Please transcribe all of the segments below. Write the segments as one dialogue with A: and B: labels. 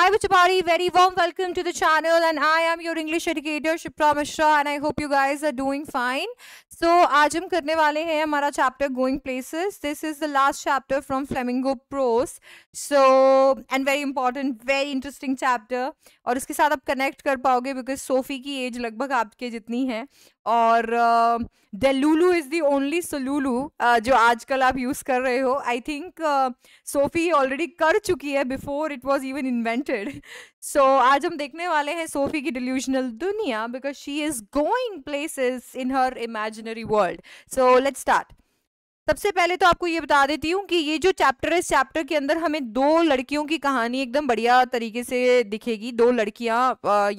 A: Hi Vichapari, very warm welcome to the channel and I am your English educator Shipra Mishra and I hope you guys are doing fine. So आज हम करने वाले हैं हमारा chapter Going Places. This is the last chapter from Flamingo Pros. So and very important, very interesting chapter. और इसके साथ आप connect कर पाओगे because सोफी की age लगभग आपके जितनी है और डेलुलू इज़ दी ओनली सोलूलू जो आजकल आप यूज़ कर रहे हो आई थिंक सोफ़ी ऑलरेडी कर चुकी है before it was even invented so आज हम देखने वाले हैं सोफ़ी की डिल्यूजनल दुनिया because she is going places in her imaginary world so let's start सबसे पहले तो आपको ये बता देती हूँ कि ये जो चैप्टर है इस चैप्टर के अंदर हमें दो लड़कियों की कहानी एकदम बढ़िया तरीके से दिखेगी दो लड़कियाँ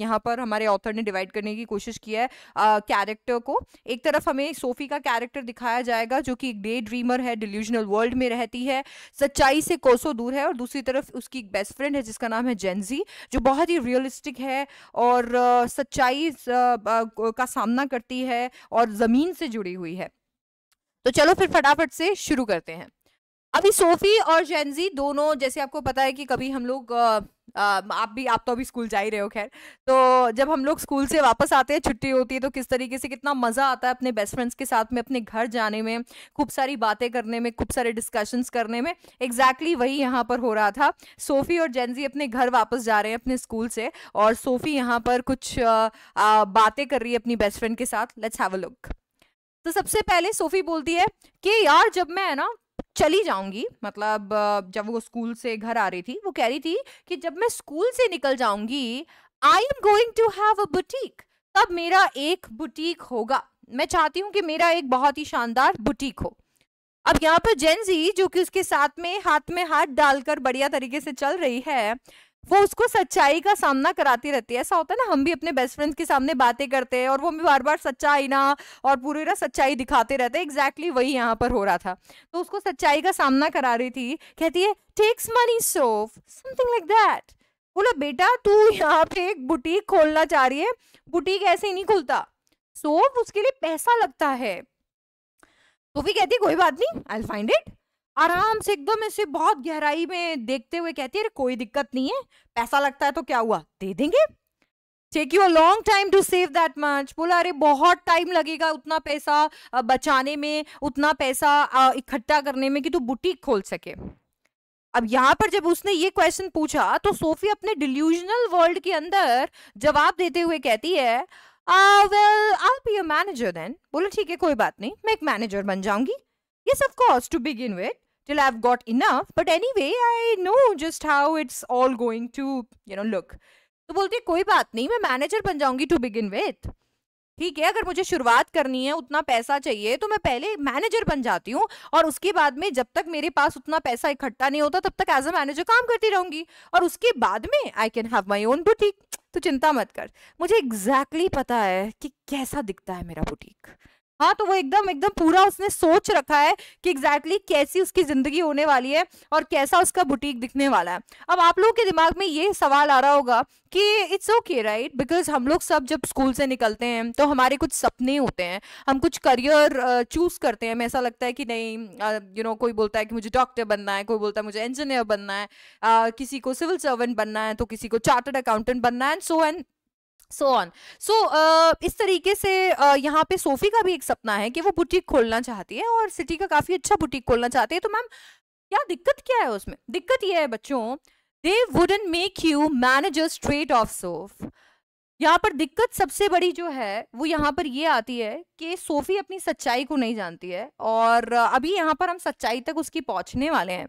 A: यहाँ पर हमारे ऑथर ने डिवाइड करने की कोशिश की है कैरेक्टर को एक तरफ हमें सोफी का कैरेक्टर दिखाया जाएगा जो कि एक डे ड्रीमर है डिल्यूजनल वर्ल्ड में रहती है सच्चाई से कोसों दूर है और दूसरी तरफ उसकी एक बेस्ट फ्रेंड है जिसका नाम है जेंजी जो बहुत ही रियलिस्टिक है और सच्चाई का सामना करती है और ज़मीन से जुड़ी हुई है तो चलो फिर फटाफट से शुरू करते हैं अभी सोफी और जेनजी दोनों जैसे आपको पता है कि कभी हम लोग आप भी आप तो अभी स्कूल जा ही रहे हो खैर तो जब हम लोग स्कूल से वापस आते हैं छुट्टी होती है तो किस तरीके से कितना मज़ा आता है अपने बेस्ट फ्रेंड्स के साथ में अपने घर जाने में खूब सारी बातें करने में खूब सारे डिस्कशंस करने में एग्जैक्टली exactly वही यहाँ पर हो रहा था सोफ़ी और जेनजी अपने घर वापस जा रहे हैं अपने स्कूल से और सोफ़ी यहाँ पर कुछ बातें कर रही है अपनी बेस्ट फ्रेंड के साथ लेट्स हैव अ लुक तो सबसे पहले सोफी बोलती है कि यार जब मैं है ना चली जाऊंगी मतलब जब वो स्कूल से घर आ रही थी वो कह रही थी कि जब मैं स्कूल से निकल जाऊंगी I am going to have a boutique तब मेरा एक बुटीक होगा मैं चाहती हूँ कि मेरा एक बहुत ही शानदार बुटीक हो अब यहाँ पर जेंजी जो कि उसके साथ में हाथ में हाथ डालकर बढ़िया तरीके से चल रही है वो उसको सच्चाई का सामना कराती रहती है ऐसा होता है ना हम भी अपने बेस्ट फ्रेंड्स के सामने बातें करते हैं और वो हमें बार बार सच्चाई ना और पूरी तरह सच्चाई दिखाते रहते हैं एग्जैक्टली exactly वही यहाँ पर हो रहा था तो उसको सच्चाई का सामना करा रही थी कहती है takes money Soph something like that बोला बेटा तू यहाँ पे एक बुटीक खोलना चाह रही है बुटीक ऐसे ही नहीं खुलता सोफ उसके लिए पैसा लगता है तो भी कहती कोई बात नहीं आई फाइंड इट आराम से एकदम ऐसे बहुत गहराई में देखते हुए कहती है अरे कोई दिक्कत नहीं है पैसा लगता है तो क्या हुआ दे देंगे take you a long time to save that much बोला अरे बहुत टाइम लगेगा उतना पैसा बचाने में उतना पैसा इकट्ठा करने में कि तू बुटीक खोल सके अब यहाँ पर जब उसने ये क्वेश्चन पूछा तो सोफी अपने डिल्यूजनल वर्ल्ड के अंदर जवाब देते हुए कहती है well I be a manager then बोला ठीक है कोई बात नहीं मैं एक मैनेजर बन जाऊंगी yes of course to begin with till I've got enough. But anyway, I know just how it's all going to, you know, look. तो बोलती है कोई बात नहीं मैं मैनेजर बन जाऊंगी टू बिगिन विथ ठीक है अगर मुझे शुरुआत करनी है उतना पैसा चाहिए तो मैं पहले मैनेजर बन जाती हूँ और उसके बाद में जब तक मेरे पास उतना पैसा इकट्ठा नहीं होता तब तक एज अ मैनेजर काम करती रहूंगी और उसके बाद में I can have my own boutique तो चिंता मत कर मुझे एग्जैक्टली exactly पता है कि कैसा दिखता है मेरा बुटीक हाँ तो वो एकदम एकदम पूरा उसने सोच रखा है कि एग्जैक्टली exactly कैसी उसकी जिंदगी होने वाली है और कैसा उसका बुटीक दिखने वाला है अब आप लोगों के दिमाग में ये सवाल आ रहा होगा कि इट्स ओके राइट बिकॉज हम लोग सब जब स्कूल से निकलते हैं तो हमारे कुछ सपने होते हैं हम कुछ करियर चूज करते हैं हमें ऐसा लगता है कि नहीं यू नो you know, कोई बोलता है कि मुझे डॉक्टर बनना है कोई बोलता है मुझे इंजीनियर बनना है किसी को सिविल सर्वेंट बनना है तो किसी को चार्टर्ड अकाउंटेंट बनना है and so and so on so इस तरीके से uh, यहाँ पे सोफी का भी एक सपना है कि वो बुटीक खोलना चाहती है और सिटी का काफ़ी अच्छा बुटीक खोलना चाहती है तो मैम क्या दिक्कत क्या है उसमें दिक्कत ये है बच्चों they wouldn't make you manager straight off Soph यहाँ पर दिक्कत सबसे बड़ी जो है वो यहाँ पर ये आती है कि सोफी अपनी सच्चाई को नहीं जानती है और अभी यहाँ पर हम सच्चाई तक उसकी पहुँचने वाले हैं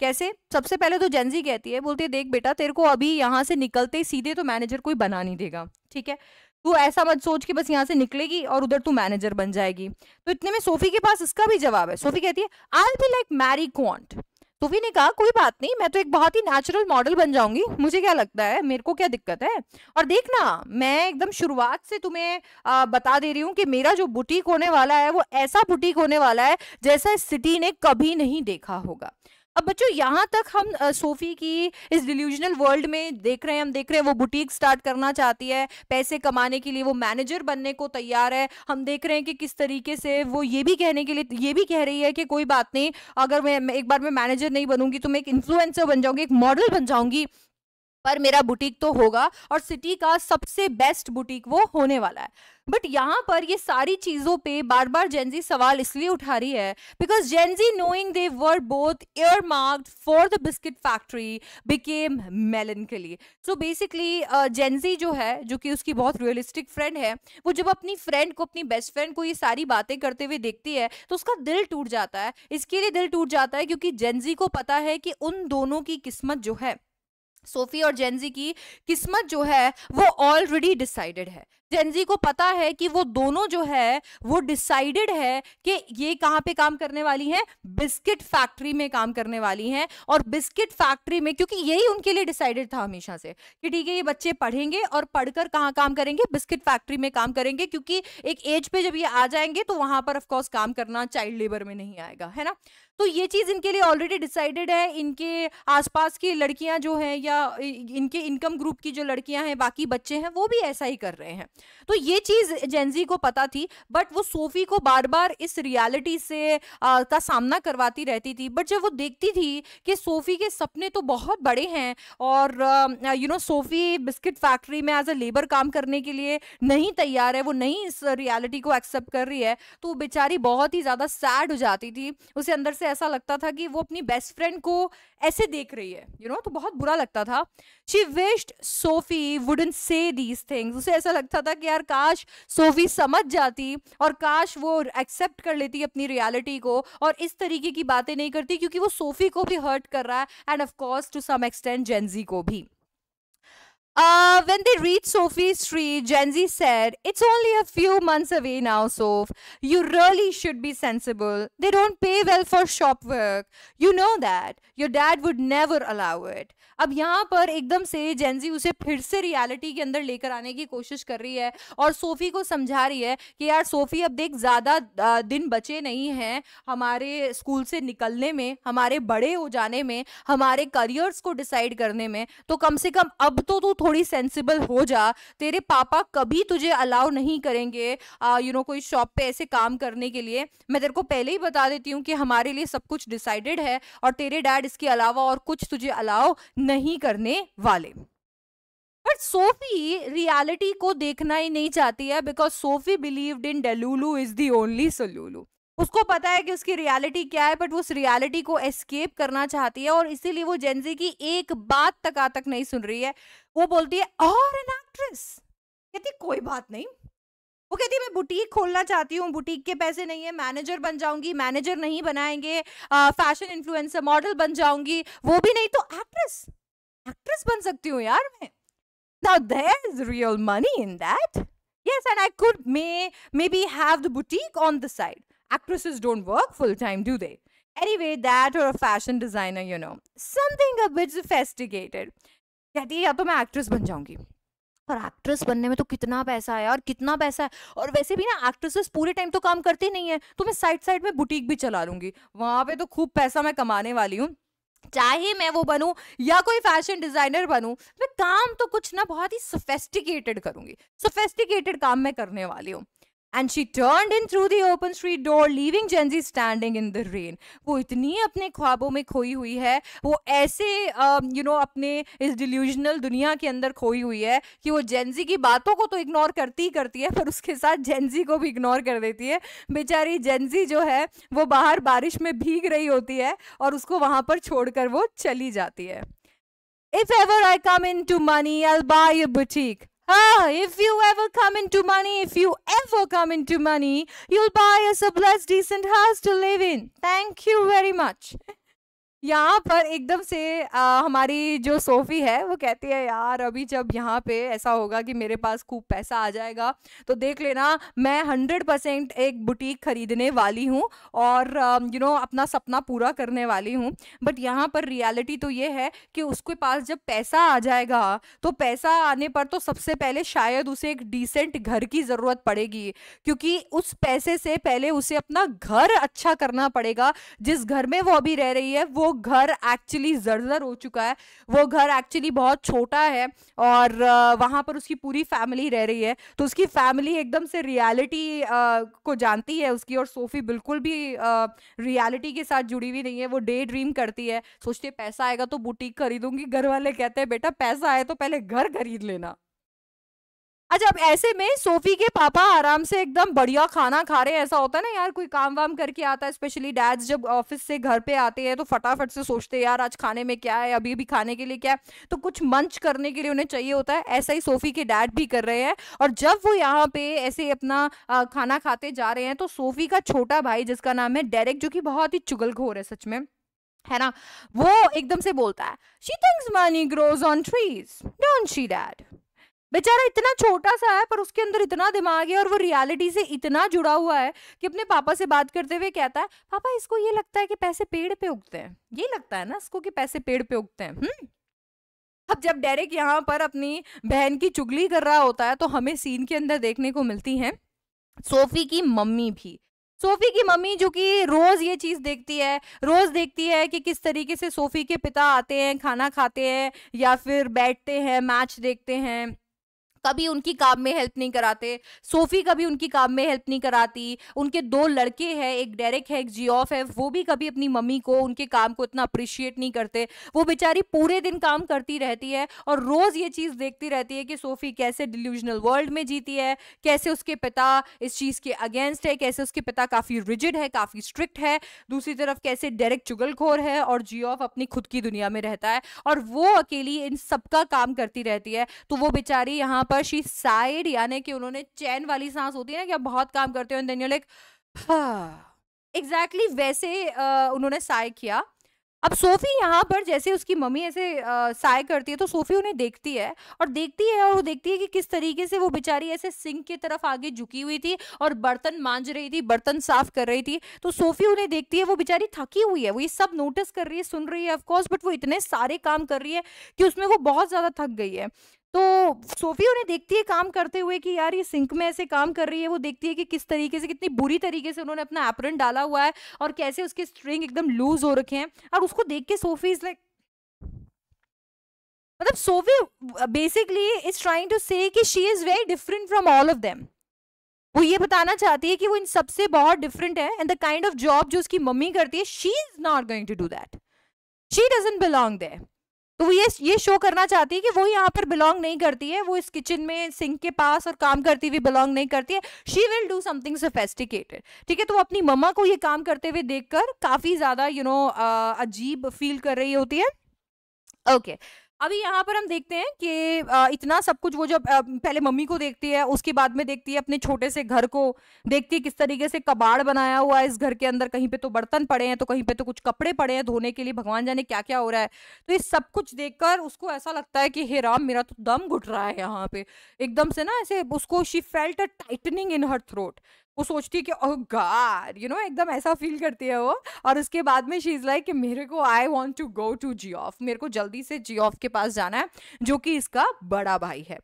A: कैसे सबसे पहले तो जेंजी कहती है बोलती है देख बेटा तेरे को अभी यहाँ से निकलते सीधे तो मैनेजर कोई बना नहीं देगा ठीक है तू ऐसा मत सोच के बस यहाँ से निकलेगी और उधर तू मैनेजर बन जाएगी तो इतने में सोफी के पास इसका भी जवाब है सोफी कहती है I be like Mary Quant Sophie ने कहा कोई बात नहीं मैं तो एक बहुत ही नेचुरल मॉडल बन जाऊंगी मुझे क्या लगता है मेरे को क्या दिक्कत है और देखना मैं एकदम शुरुआत से तुम्हें आ, बता दे रही हूँ कि मेरा जो बुटीक होने वाला है वो ऐसा बुटीक होने वाला है जैसा इस सिटी ने कभी नहीं देखा होगा अब बच्चों यहाँ तक हम सोफी की इस डिल्यूजनल वर्ल्ड में देख रहे हैं हम देख रहे हैं वो बुटीक स्टार्ट करना चाहती है पैसे कमाने के लिए वो मैनेजर बनने को तैयार है हम देख रहे हैं कि किस तरीके से वो ये भी कहने के लिए ये भी कह रही है कि कोई बात नहीं अगर मैं एक बार मैं मैनेजर नहीं बनूंगी तो मैं एक इन्फ्लुएंसर बन जाऊंगी एक मॉडल बन जाऊंगी पर मेरा बुटीक तो होगा और सिटी का सबसे बेस्ट बुटीक वो होने वाला है बट यहाँ पर ये सारी चीज़ों पे बार बार जेंजी सवाल इसलिए उठा रही है because Jenny knowing they were both earmarked for the biscuit factory became मेलन के लिए सो बेसिकली जेंजी जो है जो कि उसकी बहुत रियलिस्टिक फ्रेंड है वो जब अपनी फ्रेंड को अपनी बेस्ट फ्रेंड को ये सारी बातें करते हुए देखती है तो उसका दिल टूट जाता है इसके लिए दिल टूट जाता है क्योंकि जेंजी को पता है कि उन दोनों की किस्मत जो है सोफी और जेनजी की किस्मत जो है वो ऑलरेडी डिसाइडेड है जेनजी को पता है कि वो दोनों जो है वो डिसाइडेड है कि ये कहाँ पे काम करने वाली हैं बिस्किट फैक्ट्री में काम करने वाली हैं और बिस्किट फैक्ट्री में क्योंकि यही उनके लिए डिसाइडेड था हमेशा से कि ठीक है ये बच्चे पढ़ेंगे और पढ़कर कहाँ काम करेंगे बिस्किट फैक्ट्री में काम करेंगे क्योंकि एक एज पे जब ये आ जाएंगे तो वहां पर ऑफकोर्स काम करना चाइल्ड लेबर में नहीं आएगा है ना तो ये चीज़ इनके लिए ऑलरेडी डिसाइडेड है इनके आसपास की लड़कियां जो हैं या इनके इनकम ग्रुप की जो लड़कियां हैं बाकी बच्चे हैं वो भी ऐसा ही कर रहे हैं तो ये चीज जेंजी को पता थी बट वो सोफी को बार बार इस रियलिटी से आ, का सामना करवाती रहती थी बट जब वो देखती थी कि सोफी के सपने तो बहुत बड़े हैं और you know Sophie biscuit factory में एज अ लेबर काम करने के लिए नहीं तैयार है वो नहीं इस रियलिटी को एक्सेप्ट कर रही है तो बेचारी बहुत ही ज़्यादा सैड हो जाती थी उसे अंदर से ऐसा लगता था कि वो अपनी बेस्ट फ्रेंड को ऐसे देख रही है यू you नो know? तो बहुत बुरा लगता था she wished Sophie wouldn't say these things उसे ऐसा लगता था कि यार काश सोफी समझ जाती और काश वो एक्सेप्ट कर लेती अपनी रियलिटी को और इस तरीके की बातें नहीं करती क्योंकि वो सोफी को भी हर्ट कर रहा है and of course to some extent Jenny को भी Uh, when they reached Sophie's Street, Z said, It's only a few months away now, Soph. You really should be sensible. They don't pay well for shop work. You know that. Your dad would never allow it. अब यहाँ पर एकदम से Gen Z उसे फिर से reality के अंदर लेकर आने की कोशिश कर रही है और सोफ़ी को समझा रही है कि यार सोफ़ी अब देख ज़्यादा दिन बचे नहीं हैं हमारे स्कूल से निकलने में हमारे बड़े हो जाने में हमारे करियर्स को डिसाइड करने में तो कम से कम अब तो तू थोड़ी सेंसिबल हो जा तेरे पापा कभी तुझे अलाउ नहीं करेंगे यू नो कोई शॉप पे ऐसे काम करने के लिए मैं तेरे को पहले ही बता देती हूँ कि हमारे लिए सब कुछ डिसाइडेड है और तेरे डैड इसके अलावा और कुछ तुझे अलाउ नहीं करने वाले बट सोफी रियलिटी को देखना ही नहीं चाहती है because Sophie believed in delulu is the only solulu उसको पता है कि उसकी रियलिटी क्या है बट वो उस रियलिटी को एस्केप करना चाहती है और इसीलिए वो जेंजी की एक बात तक आ तक नहीं सुन रही है वो बोलती है और एन एक्ट्रेस कहती कोई बात नहीं वो कहती है मैं बुटीक खोलना चाहती हूँ बुटीक के पैसे नहीं है मैनेजर बन जाऊंगी मैनेजर नहीं बनाएंगे फैशन इन्फ्लुएंसर मॉडल बन जाऊंगी वो भी नहीं तो एक्ट्रेस एक्ट्रेस बन सकती हूँ यार मैं now there is real money in that yes and I could may maybe have the boutique on the side actresses don't work full time, do they? Anyway, that or a fashion designer, you know. Something a bit sophisticated. कहती है या तो मैं actress बन जाऊंगी और actress बनने में तो कितना पैसा है और कितना पैसा है और वैसे भी ना एक्ट्रेसेस पूरे टाइम तो काम करती नहीं है तो मैं साइड साइड में बुटीक भी चला लूंगी वहां पे तो खूब पैसा मैं कमाने वाली हूँ चाहे मैं वो बनूं या कोई फैशन डिजाइनर बनूं मैं काम तो कुछ ना बहुत ही सोफेस्टिकेटेड करूंगी सोफेस्टिकेटेड काम मैं करने वाली हूँ and she turn in through the open street door leaving Jenny standing in the rain वो इतनी अपने ख्वाबों में खोई हुई है वो ऐसे you uh, know you know, अपने इस डिल्यूजनल दुनिया के अंदर खोई हुई है कि वो जेंजी की बातों को तो इग्नोर करती ही करती है पर उसके साथ जेंजी को भी इग्नोर कर देती है बेचारी जेंजी जो है वो बाहर बारिश में भीग रही होती है और उसको वहाँ पर छोड़कर वो चली जाती है If ever I come into money, I'll buy a boutique. Ah, if you ever come into money, if you ever come into money, you'll buy us a blessed, decent house to live in. Thank you very much. यहाँ पर एकदम से आ, हमारी जो Sophie है वो कहती है यार अभी जब यहाँ पे ऐसा होगा कि मेरे पास खूब पैसा आ जाएगा तो देख लेना मैं हंड्रेड परसेंट एक बुटीक खरीदने वाली हूँ और यू नो अपना सपना पूरा करने वाली हूँ बट यहाँ पर रियलिटी तो ये है कि उसके पास जब पैसा आ जाएगा तो पैसा आने पर तो सबसे पहले शायद उसे एक डिसेंट घर की ज़रूरत पड़ेगी क्योंकि उस पैसे से पहले उसे अपना घर अच्छा करना पड़ेगा जिस घर में वो अभी रह रही है वो घर एक्चुअली जर्जर हो चुका है वो घर एक्चुअली बहुत छोटा है और वहाँ पर उसकी पूरी फैमिली रह रही है तो उसकी फैमिली एकदम से रियलिटी को जानती है उसकी और सोफ़ी बिल्कुल भी रियलिटी के साथ जुड़ी हुई नहीं है वो डे ड्रीम करती है है पैसा आएगा तो बुटीक खरीदूंगी घर वाले कहते हैं बेटा पैसा आए तो पहले घर खरीद लेना अच्छा अब ऐसे में सोफी के पापा आराम से एकदम बढ़िया खाना खा रहे हैं ऐसा होता है ना यार कोई काम वाम करके आता है स्पेशली डैड्स जब ऑफिस से घर पे आते हैं तो फटाफट से सोचते हैं यार आज खाने में क्या है अभी भी खाने के लिए क्या है तो कुछ मंच करने के लिए उन्हें चाहिए होता है ऐसा ही सोफी के डैड भी कर रहे हैं और जब वो यहाँ पे ऐसे अपना खाना खाते जा रहे हैं तो सोफी का छोटा भाई जिसका नाम है डेरेक जो कि बहुत ही चुगलखोर है सच में है ना वो एकदम से बोलता है she thinks money grows on trees don't she dad बेचारा इतना छोटा सा है पर उसके अंदर इतना दिमाग है और वो रियलिटी से इतना जुड़ा हुआ है कि अपने पापा से बात करते हुए कहता है पापा इसको ये लगता है कि पैसे पेड़ पे उगते हैं ये लगता है ना इसको कि पैसे पेड़ पे उगते हैं हुँ? हम्म? अब जब डेरेक यहाँ पर अपनी बहन की चुगली कर रहा होता है तो हमें सीन के अंदर देखने को मिलती है सोफी की मम्मी भी सोफी की मम्मी जो कि रोज़ ये चीज़ देखती है रोज़ देखती है कि किस तरीके से सोफी के पिता आते हैं खाना खाते हैं या फिर बैठते हैं मैच देखते हैं कभी उनकी काम में हेल्प नहीं कराते सोफी कभी उनकी काम में हेल्प नहीं कराती उनके दो लड़के हैं एक डेरेक है एक जियोफ है वो भी कभी अपनी मम्मी को उनके काम को इतना अप्रिशिएट नहीं करते वो बेचारी पूरे दिन काम करती रहती है और रोज़ ये चीज़ देखती रहती है कि सोफी कैसे डिल्यूजनल वर्ल्ड में जीती है कैसे उसके पिता इस चीज़ के अगेंस्ट है कैसे उसके पिता काफ़ी रिजिड है काफ़ी स्ट्रिक्ट है दूसरी तरफ कैसे डेरेक चुगलखोर है और जियोफ अपनी खुद की दुनिया में रहता है और वो अकेली इन सबका काम करती रहती है तो वो बेचारी यहाँ पर पर शी साइड यानी कि उन्होंने चैन वाली सांस होती है ना कि आप बहुत काम करते हो and then you like exactly वैसे आ, उन्होंने साय किया अब सोफी यहाँ पर जैसे उसकी मम्मी ऐसे साय करती है तो सोफी उन्हें देखती है और देखती है और वो देखती है कि किस तरीके से वो बेचारी ऐसे सिंक की तरफ आगे झुकी हुई थी और बर्तन मांझ रही थी बर्तन साफ कर रही थी तो सोफी उन्हें देखती है वो बेचारी थकी हुई है वो ये सब नोटिस कर रही है सुन रही है ऑफकोर्स बट वो इतने सारे काम कर रही है कि उसमें वो बहुत ज़्यादा थक गई है तो सोफी उन्हें देखती है काम करते हुए कि यार ये सिंक में ऐसे काम कर रही है वो देखती है कि किस तरीके से कितनी बुरी तरीके से उन्होंने अपना एप्रन डाला हुआ है और कैसे उसके स्ट्रिंग एकदम लूज हो रखे हैं और उसको देख के सोफी इज लाइक मतलब Sophie basically is trying to say कि she is very different from all of them वो ये बताना चाहती है कि वो इन सबसे बहुत डिफरेंट है and the kind of job जो उसकी मम्मी करती है she is not going to do that she doesn't belong there तो वो ये ये शो करना चाहती है कि वो यहाँ पर बिलोंग नहीं करती है वो इस किचन में सिंक के पास और काम करती हुई बिलोंग नहीं करती है she will do something sophisticated ठीक है तो वो अपनी मम्मा को ये काम करते हुए देखकर काफ़ी ज़्यादा यू नो अजीब फील कर रही होती है ओके okay. अभी यहाँ पर हम देखते हैं कि इतना सब कुछ वो जब पहले मम्मी को देखती है उसके बाद में देखती है अपने छोटे से घर को देखती है किस तरीके से कबाड़ बनाया हुआ है इस घर के अंदर कहीं पे तो बर्तन पड़े हैं तो कहीं पे तो कुछ कपड़े पड़े हैं धोने के लिए भगवान जाने क्या क्या हो रहा है तो ये सब कुछ देखकर उसको ऐसा लगता है कि हे राम मेरा तो दम घुट रहा है यहाँ पे एकदम से ना ऐसे उसको she felt a tightening in her throat वो सोचती है कि ओह गॉड यू नो एकदम ऐसा फील करती है वो और उसके बाद में शी इज़ लाइक कि मेरे को I want to go to Geoff मेरे को जल्दी से जी ऑफ के पास जाना है जो कि इसका बड़ा भाई है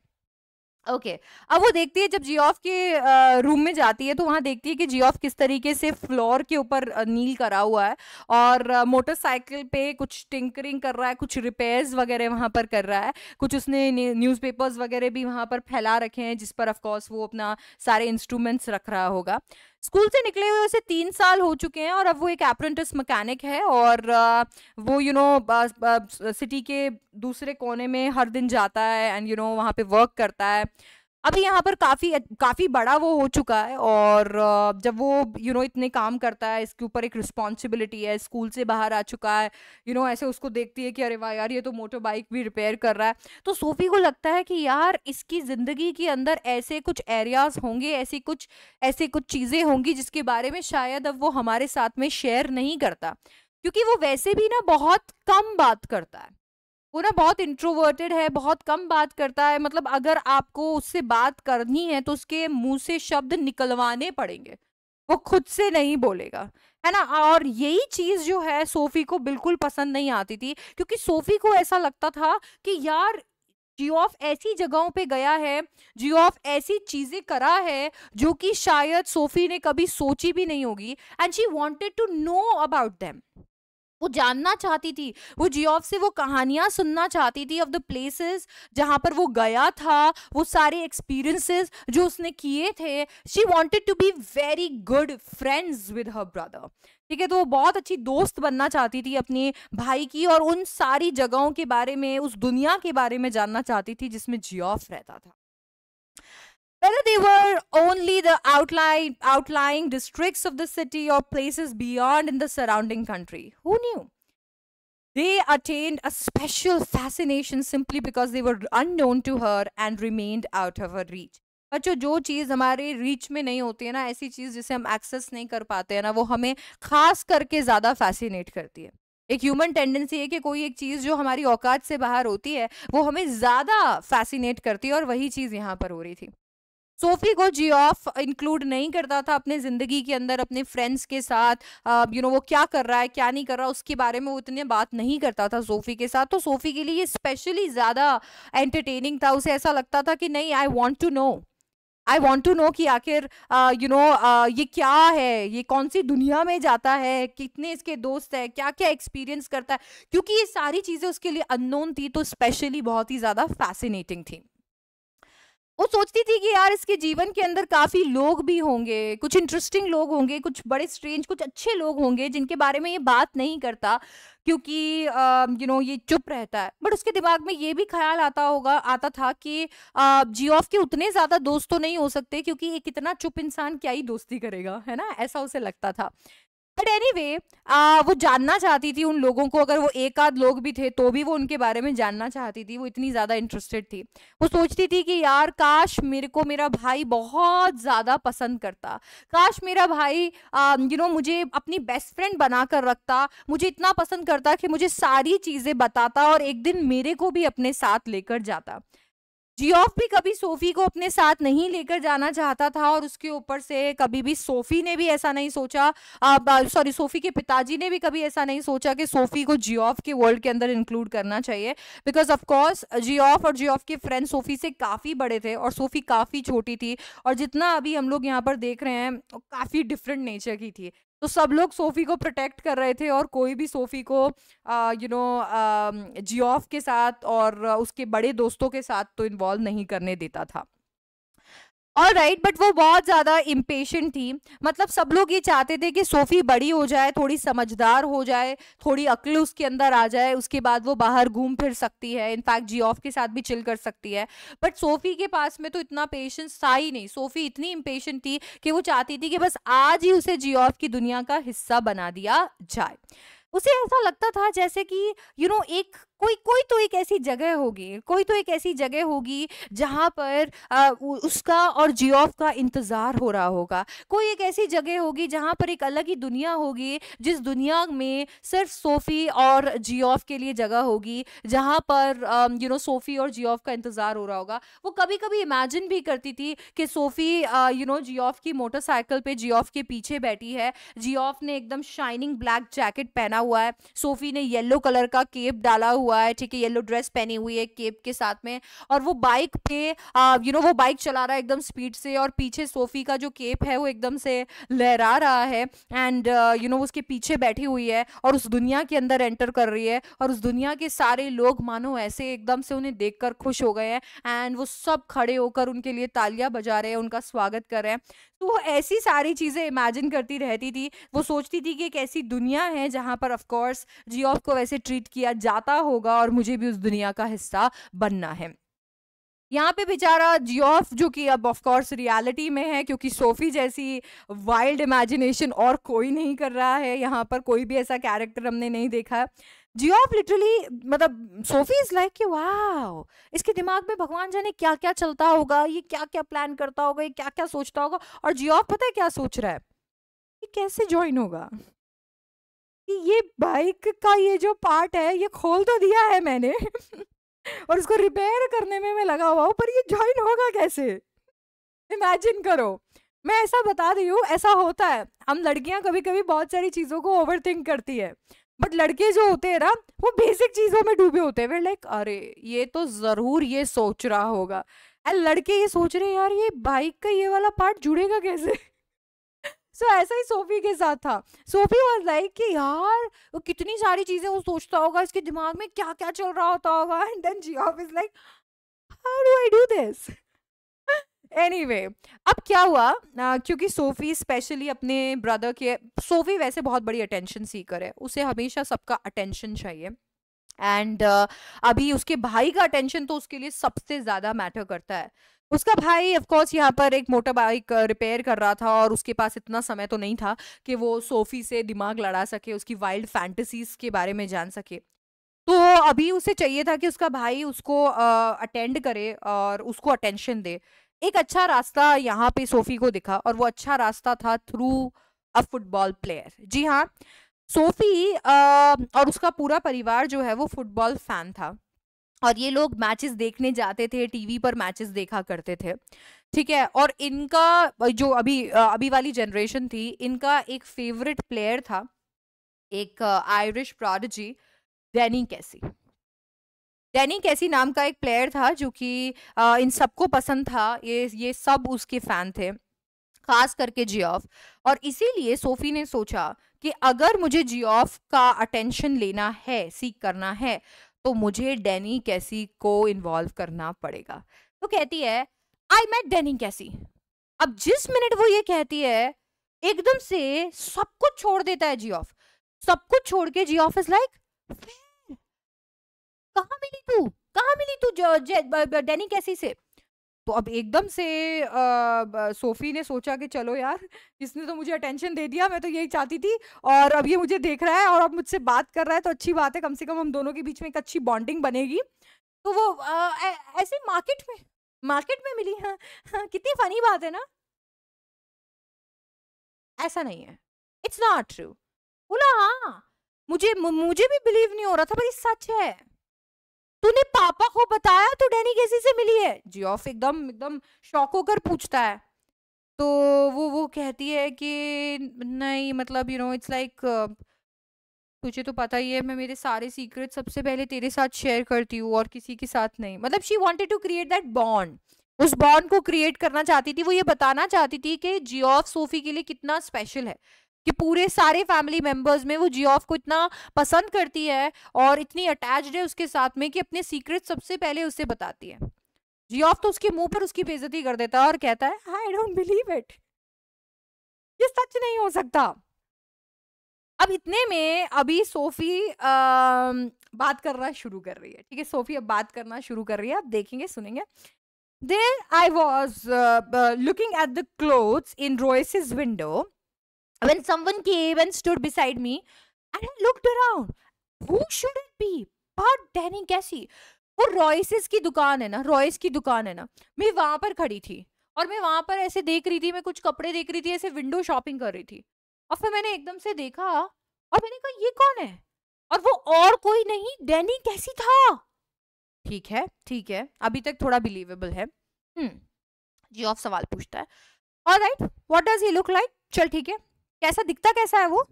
A: ओके okay. अब वो देखती है जब जी ऑफ के रूम में जाती है तो वहाँ देखती है कि जी ऑफ किस तरीके से फ्लोर के ऊपर नील करा हुआ है और मोटरसाइकिल पे कुछ टिंकरिंग कर रहा है कुछ रिपेयर्स वगैरह वहाँ पर कर रहा है कुछ उसने न्यूज़पेपर्स वगैरह भी वहाँ पर फैला रखे हैं जिस पर ऑफकोर्स वो अपना सारे इंस्ट्रूमेंट्स रख रहा होगा स्कूल से निकले हुए उसे तीन साल हो चुके हैं और अब वो एक अप्रेंटिस मैकेनिक है और वो यू नो सिटी के दूसरे कोने में हर दिन जाता है एंड यू नो वहाँ पे वर्क करता है अभी यहाँ पर काफ़ी काफ़ी बड़ा वो हो चुका है और जब वो यू you नो know, इतने काम करता है इसके ऊपर एक रिस्पॉन्सिबिलिटी है स्कूल से बाहर आ चुका है यू you नो know, ऐसे उसको देखती है कि अरे वाह यार ये तो मोटर बाइक भी रिपेयर कर रहा है तो सोफ़ी को लगता है कि यार इसकी ज़िंदगी के अंदर ऐसे कुछ एरियाज़ होंगे ऐसी कुछ ऐसी कुछ चीज़ें होंगी जिसके बारे में शायद अब वो हमारे साथ में शेयर नहीं करता क्योंकि वो वैसे भी ना बहुत कम बात करता है वो ना बहुत इंट्रोवर्टेड है बहुत कम बात करता है मतलब अगर आपको उससे बात करनी है तो उसके मुंह से शब्द निकलवाने पड़ेंगे वो खुद से नहीं बोलेगा है ना और यही चीज जो है सोफी को बिल्कुल पसंद नहीं आती थी क्योंकि सोफी को ऐसा लगता था कि यार ऑफ ऐसी जगहों पे गया है ऑफ ऐसी चीजें करा है जो कि शायद सोफी ने कभी सोची भी नहीं होगी and she wanted to know about them वो जानना चाहती थी वो जियोफ से वो कहानियाँ सुनना चाहती थी ऑफ द प्लेसेस जहाँ पर वो गया था वो सारे एक्सपीरियंसेस जो उसने किए थे she wanted to be very good friends with her brother ठीक है तो वो बहुत अच्छी दोस्त बनना चाहती थी अपने भाई की और उन सारी जगहों के बारे में उस दुनिया के बारे में जानना चाहती थी जिसमें जियोफ रहता था whether they were only the outlying, outlying districts of the city or places beyond in the surrounding country. Who knew? They attained a special fascination simply because they were unknown to her and remained out of her reach. बच्चों जो चीज़ हमारे reach में नहीं होती है ना ऐसी चीज़ जिसे हम एक्सेस नहीं कर पाते हैं ना वो हमें खास करके ज़्यादा फैसिनेट करती है एक ह्यूमन टेंडेंसी है कि कोई एक चीज़ जो हमारी औकात से बाहर होती है वो हमें ज़्यादा फैसिनेट करती है और वही चीज़ यहाँ पर हो रही थी सोफी को जी ऑफ इंक्लूड नहीं करता था अपने ज़िंदगी के अंदर अपने फ्रेंड्स के साथ यू नो वो क्या कर रहा है क्या नहीं कर रहा उसके बारे में वो इतनी बात नहीं करता था सोफ़ी के साथ तो सोफ़ी के लिए ये स्पेशली ज़्यादा एंटरटेनिंग था उसे ऐसा लगता था कि नहीं I want to know I want to know कि आखिर यू नो ये क्या है ये कौन सी दुनिया में जाता है कितने इसके दोस्त है क्या क्या एक्सपीरियंस करता है क्योंकि ये सारी चीज़ें उसके लिए अननोन थी तो स्पेशली बहुत ही ज़्यादा फैसिनेटिंग थी वो सोचती थी कि यार इसके जीवन के अंदर काफ़ी लोग भी होंगे कुछ इंटरेस्टिंग लोग होंगे कुछ बड़े स्ट्रेंज कुछ अच्छे लोग होंगे जिनके बारे में ये बात नहीं करता क्योंकि यू नो ये चुप रहता है बट उसके दिमाग में ये भी ख्याल आता होगा आता था कि जियो के उतने ज़्यादा दोस्त तो नहीं हो सकते क्योंकि एक इतना चुप इंसान क्या ही दोस्ती करेगा है ना ऐसा उसे लगता था बट एनी वे वो जानना चाहती थी उन लोगों को अगर वो एक आध लोग भी थे तो भी वो उनके बारे में जानना चाहती थी वो इतनी ज़्यादा इंटरेस्टेड थी वो सोचती थी कि यार काश मेरे को मेरा भाई बहुत ज़्यादा पसंद करता काश मेरा भाई यू नो मुझे अपनी बेस्ट फ्रेंड बना कर रखता मुझे इतना पसंद करता कि मुझे सारी चीज़ें बताता और एक दिन मेरे को भी अपने साथ लेकर जाता जियोफ भी कभी सोफी को अपने साथ नहीं लेकर जाना चाहता था और उसके ऊपर से कभी भी सोफी ने भी ऐसा नहीं सोचा सॉरी सोफी के पिताजी ने भी कभी ऐसा नहीं सोचा कि सोफी को जियोफ के वर्ल्ड के अंदर इंक्लूड करना चाहिए बिकॉज ऑफकोर्स जियोफ और जियोफ के फ्रेंड सोफी से काफ़ी बड़े थे और सोफी काफ़ी छोटी थी और जितना अभी हम लोग यहाँ पर देख रहे हैं काफ़ी डिफरेंट नेचर की थी तो सब लोग सोफ़ी को प्रोटेक्ट कर रहे थे और कोई भी सोफ़ी को यू नो जियोफ के साथ और उसके बड़े दोस्तों के साथ तो इन्वॉल्व नहीं करने देता था और राइट बट वो बहुत ज़्यादा इम्पेशेंट थी मतलब सब लोग ये चाहते थे कि सोफ़ी बड़ी हो जाए थोड़ी समझदार हो जाए थोड़ी अक्ल उसके अंदर आ जाए उसके बाद वो बाहर घूम फिर सकती है इनफैक्ट जी ऑफ के साथ भी चिल कर सकती है बट सोफ़ी के पास में तो इतना पेशेंस था ही नहीं सोफ़ी इतनी इम्पेशन थी कि वो चाहती थी कि बस आज ही उसे जी ऑफ की दुनिया का हिस्सा बना दिया जाए उसे ऐसा लगता था जैसे कि यू you नो know, एक कोई कोई तो एक ऐसी जगह होगी कोई तो एक ऐसी जगह होगी जहाँ पर आ, उसका और जियोफ का इंतज़ार हो रहा होगा कोई एक ऐसी जगह होगी जहाँ पर एक अलग ही दुनिया होगी जिस दुनिया में सिर्फ सोफ़ी और जियोफ के लिए जगह होगी जहाँ पर यू नो सोफ़ी और जियोफ का इंतज़ार हो रहा होगा वो कभी कभी इमेजिन भी करती थी कि सोफ़ी यू नो जियोफ की मोटरसाइकिल पर जियोफ के पीछे बैठी है जियोफ ने एकदम शाइनिंग ब्लैक जैकेट पहना हुआ है सोफ़ी ने येलो कलर का केप डाला हुआ हुआ है ठीक है येलो ड्रेस पहनी हुई है केप के साथ में और वो बाइक पे यू नो वो बाइक चला रहा है एकदम स्पीड से और पीछे सोफी का जो केप है वो एकदम से लहरा रहा है एंड यू नो उसके पीछे बैठी हुई है और उस दुनिया के अंदर एंटर कर रही है और उस दुनिया के सारे लोग मानो ऐसे एकदम से उन्हें देख खुश हो गए हैं एंड वो सब खड़े होकर उनके लिए तालियां बजा रहे हैं उनका स्वागत कर रहे हैं तो वो ऐसी सारी चीज़ें इमेजिन करती रहती थी वो सोचती थी कि एक ऐसी दुनिया है जहाँ पर ऑफकोर्स जियोफ को वैसे ट्रीट किया जाता होगा होगा और मुझे भी उस दुनिया का हिस्सा बनना है यहाँ पे बेचारा जियोफ जो कि अब ऑफकोर्स रियलिटी में है क्योंकि सोफ़ी जैसी वाइल्ड इमेजिनेशन और कोई नहीं कर रहा है यहाँ पर कोई भी ऐसा कैरेक्टर हमने नहीं देखा जियोफ लिटरली मतलब सोफ़ी इज़ लाइक कि वाह इसके दिमाग में भगवान जाने क्या क्या चलता होगा ये क्या क्या प्लान करता होगा ये क्या क्या सोचता होगा और जियोफ पता है क्या सोच रहा है ये कैसे ज्वाइन होगा कि ये बाइक का ये जो पार्ट है ये खोल तो दिया है मैंने और उसको रिपेयर करने में मैं लगा हुआ हूँ पर ये ज्वाइन होगा कैसे इमेजिन करो मैं ऐसा बता रही हूँ ऐसा होता है हम लड़कियाँ कभी कभी बहुत सारी चीज़ों को ओवर थिंक करती है बट लड़के जो होते हैं ना वो बेसिक चीज़ों में डूबे होते हैं वे लाइक अरे ये तो ज़रूर ये सोच रहा होगा अरे लड़के ये सोच रहे हैं यार ये बाइक का ये वाला पार्ट जुड़ेगा कैसे सो ऐसा ही सोफी के साथ था सोफी वॉज लाइक कि यार वो कितनी सारी चीज़ें वो सोचता होगा इसके दिमाग में क्या क्या चल रहा होता होगा and then Geoff is like how do I do this any anyway, अब क्या हुआ uh, क्योंकि सोफ़ी स्पेशली अपने ब्रदर के सोफ़ी वैसे बहुत बड़ी अटेंशन सीकर है उसे हमेशा सबका अटेंशन चाहिए एंड uh, अभी उसके भाई का अटेंशन तो उसके लिए सबसे ज़्यादा मैटर करता है उसका भाई ऑफकोर्स यहाँ पर एक मोटर बाइक रिपेयर कर रहा था और उसके पास इतना समय तो नहीं था कि वो सोफी से दिमाग लड़ा सके उसकी वाइल्ड फैंटसीज के बारे में जान सके तो अभी उसे चाहिए था कि उसका भाई उसको अटेंड uh, करे और उसको अटेंशन दे एक अच्छा रास्ता यहाँ पे सोफी को दिखा और वो अच्छा रास्ता था थ्रू अ फुटबॉल प्लेयर जी हाँ सोफी आ, uh, और उसका पूरा परिवार जो है वो फुटबॉल फैन था और ये लोग मैचेस देखने जाते थे टीवी पर मैचेस देखा करते थे ठीक है और इनका जो अभी अभी वाली जनरेशन थी इनका एक फेवरेट प्लेयर था एक Irish prodigy Danny Casey Danny Casey नाम का एक प्लेयर था जो कि इन सबको पसंद था ये ये सब उसके फैन थे खास करके जियोफ और इसीलिए सोफी ने सोचा कि अगर मुझे जियोफ का अटेंशन लेना है सीख करना है तो मुझे डेनी कैसी को इन्वॉल्व करना पड़ेगा तो कहती है आई मेट डेनी कैसी अब जिस मिनट वो ये कहती है एकदम से सब कुछ छोड़ देता है जी ऑफ सब कुछ छोड़ के जी ऑफ इज लाइक कहा मिली तू कहा मिली तू डेनी कैसी से तो अब एकदम से आ, सोफी ने सोचा कि चलो यार इसने तो मुझे अटेंशन दे दिया मैं तो यही चाहती थी और अब ये मुझे देख रहा है और अब मुझसे बात कर रहा है तो अच्छी बात है कम से कम हम दोनों के बीच में एक अच्छी बॉन्डिंग बनेगी तो वो
B: ऐसे मार्केट में मार्केट में मिली हाँ, हाँ कितनी फनी बात है ना ऐसा नहीं है इट्स नॉट ट्रू बोला हाँ मुझे मुझे भी बिलीव नहीं हो रहा था पर सच है तूने पापा को बताया
A: तू डैनी केसी से मिली है जी ऑफ एकदम एकदम शौक होकर पूछता है तो वो वो कहती है कि नहीं मतलब यू नो इट्स लाइक तुझे तो पता ही है मैं मेरे सारे सीक्रेट सबसे पहले तेरे साथ शेयर करती हूँ और किसी के साथ नहीं मतलब she wanted to create that bond उस बॉन्ड को क्रिएट करना चाहती थी वो ये बताना चाहती थी कि जियोफ सोफी के लिए कितना स्पेशल है कि पूरे सारे फैमिली मेंबर्स में वो जी ऑफ को इतना पसंद करती है और इतनी अटैच्ड है उसके साथ में कि अपने सीक्रेट सबसे पहले उससे बताती है जियोफ तो उसके मुंह पर उसकी बेजती कर देता है और कहता है आई डोंट बिलीव इट ये सच नहीं हो सकता अब इतने में अभी सोफी आ, बात करना शुरू कर रही है ठीक है सोफी अब बात करना शुरू कर रही है आप देखेंगे सुनेंगे there I was looking at the clothes in Royce's window when someone came and stood beside me and I looked around. Who should it be? But Danny Cassie. वो रॉयसेस की दुकान है ना रॉयस की दुकान है ना मैं वहां पर खड़ी थी और मैं वहां पर ऐसे देख रही थी मैं कुछ कपड़े देख रही थी ऐसे विंडो शॉपिंग कर रही थी और फिर मैंने एकदम से देखा और मैंने कहा ये कौन है और वो और कोई नहीं डैनी कैसी था ठीक है ठीक है अभी तक थोड़ा बिलीवेबल है हम्म, जी ऑफ सवाल पूछता है और right what
B: does he look like चल ठीक है
A: कैसा दिखता कैसा है वो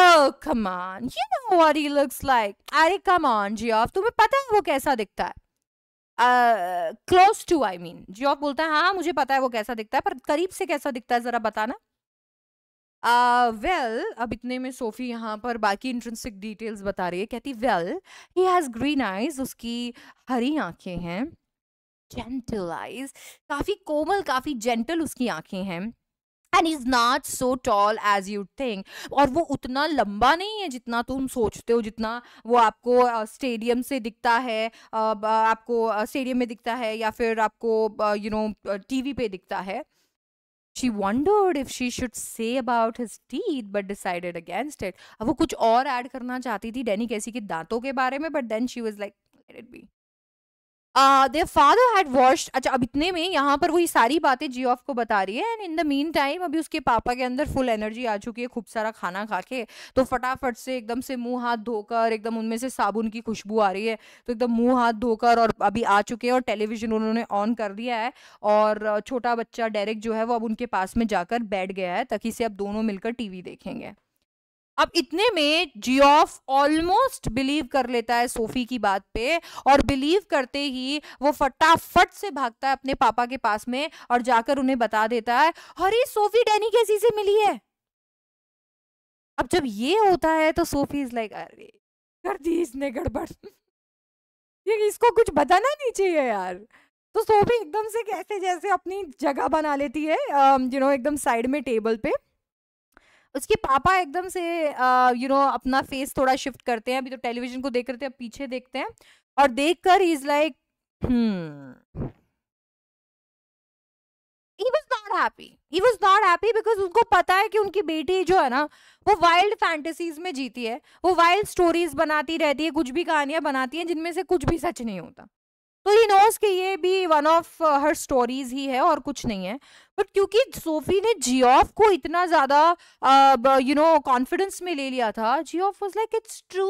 A: Oh, come on. You know what he looks like. अरे come on, जियोफ तुम्हें पता है वो कैसा दिखता है close to I mean Geoff बोलता है हाँ मुझे पता है वो कैसा दिखता है पर करीब से कैसा दिखता है ज़रा बताना वेल well, अब इतने में सोफी यहाँ पर बाकी इंट्रेंसिक डिटेल्स बता रही है कहती well he has green eyes उसकी हरी आंखें हैं जेंटल आइज काफ़ी कोमल काफ़ी जेंटल उसकी आंखें हैं and is not so tall as you think और वो उतना लंबा नहीं है जितना तुम सोचते हो जितना वो आपको स्टेडियम से दिखता है आपको स्टेडियम में दिखता है या फिर आपको यू नो टी वी पे दिखता है She wondered if she should say about his teeth, but decided against it. अब वो कुछ और ऐड करना चाहती थी डेनी कैसी के दांतों के बारे में but then she was like it be their father had washed अच्छा अब इतने में यहाँ पर वही सारी बातें जी ऑफ को बता रही है and in the meantime अभी उसके पापा के अंदर फुल एनर्जी आ चुकी है खूब सारा खाना खा के तो फटाफट से एकदम से मुंह हाथ धोकर एकदम उनमें से साबुन की खुशबू आ रही है तो एकदम मुंह हाथ धोकर और अभी आ चुके हैं और टेलीविजन उन्होंने ऑन कर दिया है और छोटा बच्चा डायरेक्ट जो है वो अब उनके पास में जाकर बैठ गया है ताकि से अब दोनों मिलकर टीवी देखेंगे अब इतने में जियोफ ऑलमोस्ट बिलीव कर लेता है सोफी की बात पे और बिलीव करते ही वो फटाफट से भागता है अपने पापा के पास में और जाकर उन्हें बता देता है
B: अरे सोफी डैनी कैसी से मिली है अब जब ये होता है तो सोफी इज लाइक अरे कर दी इसने गड़बड़ ये इसको कुछ बताना
A: नहीं चाहिए यार तो सोफी एकदम से कैसे जैसे अपनी जगह बना लेती है यू नो एकदम साइड में टेबल पे उसके पापा एकदम से यू नो you know, अपना फेस थोड़ा शिफ्ट करते हैं अभी तो टेलीविजन को देख रहे थे अब पीछे देखते हैं और देख कर is like he was not happy he was not happy because उनको पता है कि उनकी बेटी जो है ना वो वाइल्ड फैंटेसीज में जीती है वो वाइल्ड स्टोरीज बनाती रहती है कुछ भी कहानियां बनाती है जिनमें से कुछ भी सच नहीं होता तो ही नोज कि ये भी वन ऑफ हर स्टोरीज ही है और कुछ नहीं है बट क्योंकि सोफी ने जियोफ को इतना ज़्यादा यू नो कॉन्फिडेंस में ले लिया था
B: Geoff was like it's true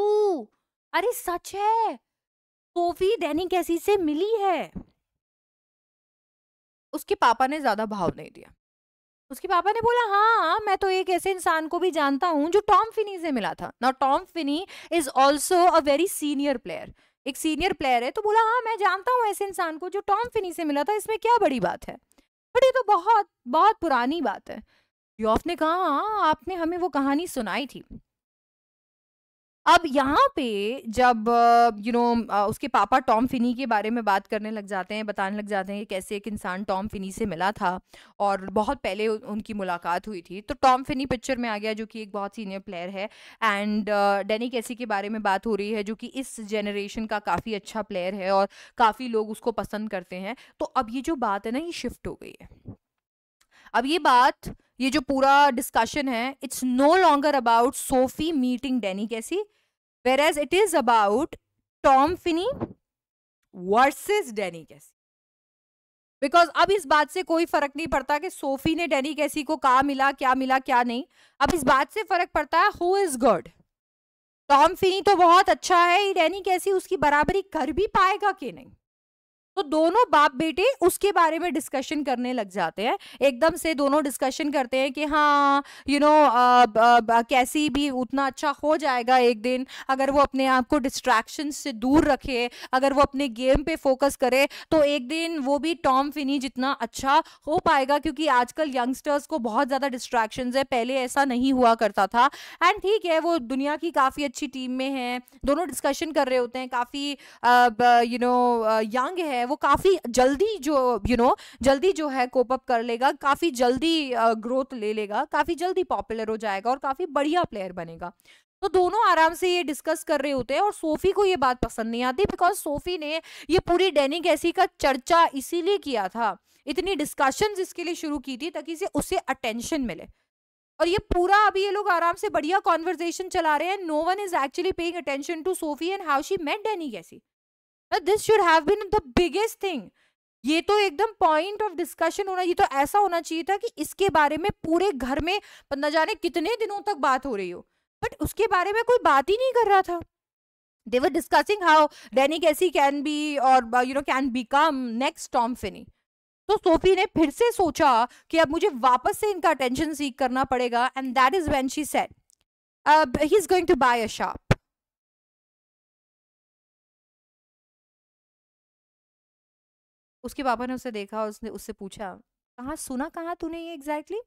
B: अरे सच है सोफी दैनिक कैसी से मिली है उसके पापा ने ज़्यादा भाव नहीं दिया
A: उसके पापा ने बोला हाँ मैं तो एक ऐसे इंसान को भी जानता हूँ जो टॉम फिनी से मिला था ना Tom Finney is also a very senior player एक सीनियर प्लेयर है तो बोला हाँ मैं जानता हूँ ऐसे इंसान को जो टॉम फिनी से मिला था इसमें क्या बड़ी बात है बट ये तो बहुत बहुत पुरानी बात है योफ ने कहा हाँ आपने हमें वो कहानी सुनाई थी अब यहाँ पे जब यू नो उसके पापा टॉम फिनी के बारे में बात करने लग जाते हैं बताने लग जाते हैं कि कैसे एक इंसान टॉम फिनी से मिला था और बहुत पहले उनकी मुलाकात हुई थी तो टॉम फिनी पिक्चर में आ गया जो कि एक बहुत सीनियर प्लेयर है एंड डेनी कैसी के बारे में बात हो रही है जो कि इस जनरेशन का काफ़ी अच्छा प्लेयर है और काफ़ी लोग उसको पसंद करते हैं तो अब ये जो बात है ना ये शिफ्ट हो गई है अब ये बात ये जो पूरा डिस्कशन है it's no longer about Sophie meeting Danny Casey where as it is about Tom Finney versus Danny Casey because अब इस बात से कोई फर्क नहीं पड़ता कि सोफी ने डेनी कैसी को कहा मिला क्या मिला क्या नहीं अब इस बात से फर्क पड़ता है who is good Tom Finney तो बहुत अच्छा है डेनी कैसी उसकी बराबरी कर भी पाएगा कि नहीं तो दोनों बाप बेटे उसके बारे में डिस्कशन करने लग जाते हैं एकदम से दोनों डिस्कशन करते हैं कि हाँ यू you नो know, कैसी भी उतना अच्छा हो जाएगा एक दिन अगर वो अपने आप को डिस्ट्रैक्शन से दूर रखे अगर वो अपने गेम पे फोकस करे तो एक दिन वो भी टॉम फिनी जितना अच्छा हो पाएगा क्योंकि आजकल यंगस्टर्स को बहुत ज़्यादा डिस्ट्रैक्शन है पहले ऐसा नहीं हुआ करता था एंड ठीक है वो दुनिया की काफ़ी अच्छी टीम में है दोनों डिस्कशन कर रहे होते हैं काफ़ी यू नो यंग है है वो काफ़ी जल्दी जो यू you नो know, जल्दी जो है कोप अप कर लेगा काफ़ी जल्दी ग्रोथ ले लेगा काफ़ी जल्दी पॉपुलर हो जाएगा और काफ़ी बढ़िया प्लेयर बनेगा तो दोनों आराम से ये डिस्कस कर रहे होते हैं और सोफी को ये बात पसंद नहीं आती बिकॉज सोफी ने ये पूरी डेनी ऐसी का चर्चा इसीलिए किया था इतनी डिस्कशन इसके लिए शुरू की थी ताकि उसे अटेंशन मिले और ये पूरा अभी ये लोग आराम से बढ़िया कॉन्वर्जेशन चला रहे हैं no one is actually paying attention to Sophie and how she met Danny Casey this should have been the biggest thing ये तो एकदम पॉइंट ऑफ डिस्कशन होना ये तो ऐसा होना चाहिए था कि इसके बारे में पूरे घर में पंद्रह जाने कितने दिनों तक बात हो रही हो बट उसके बारे में कोई बात ही नहीं कर रहा था they were discussing how Danny Casey can be और you know can become next Tom Finney तो सोफी ने फिर से सोचा कि अब मुझे
B: वापस से इनका अटेंशन सीख करना पड़ेगा and that is when she said he is going to buy a shop उसके पापा ने उसे देखा उसने उससे पूछा कहाँ सुना कहाँ तूने ये एग्जैक्टली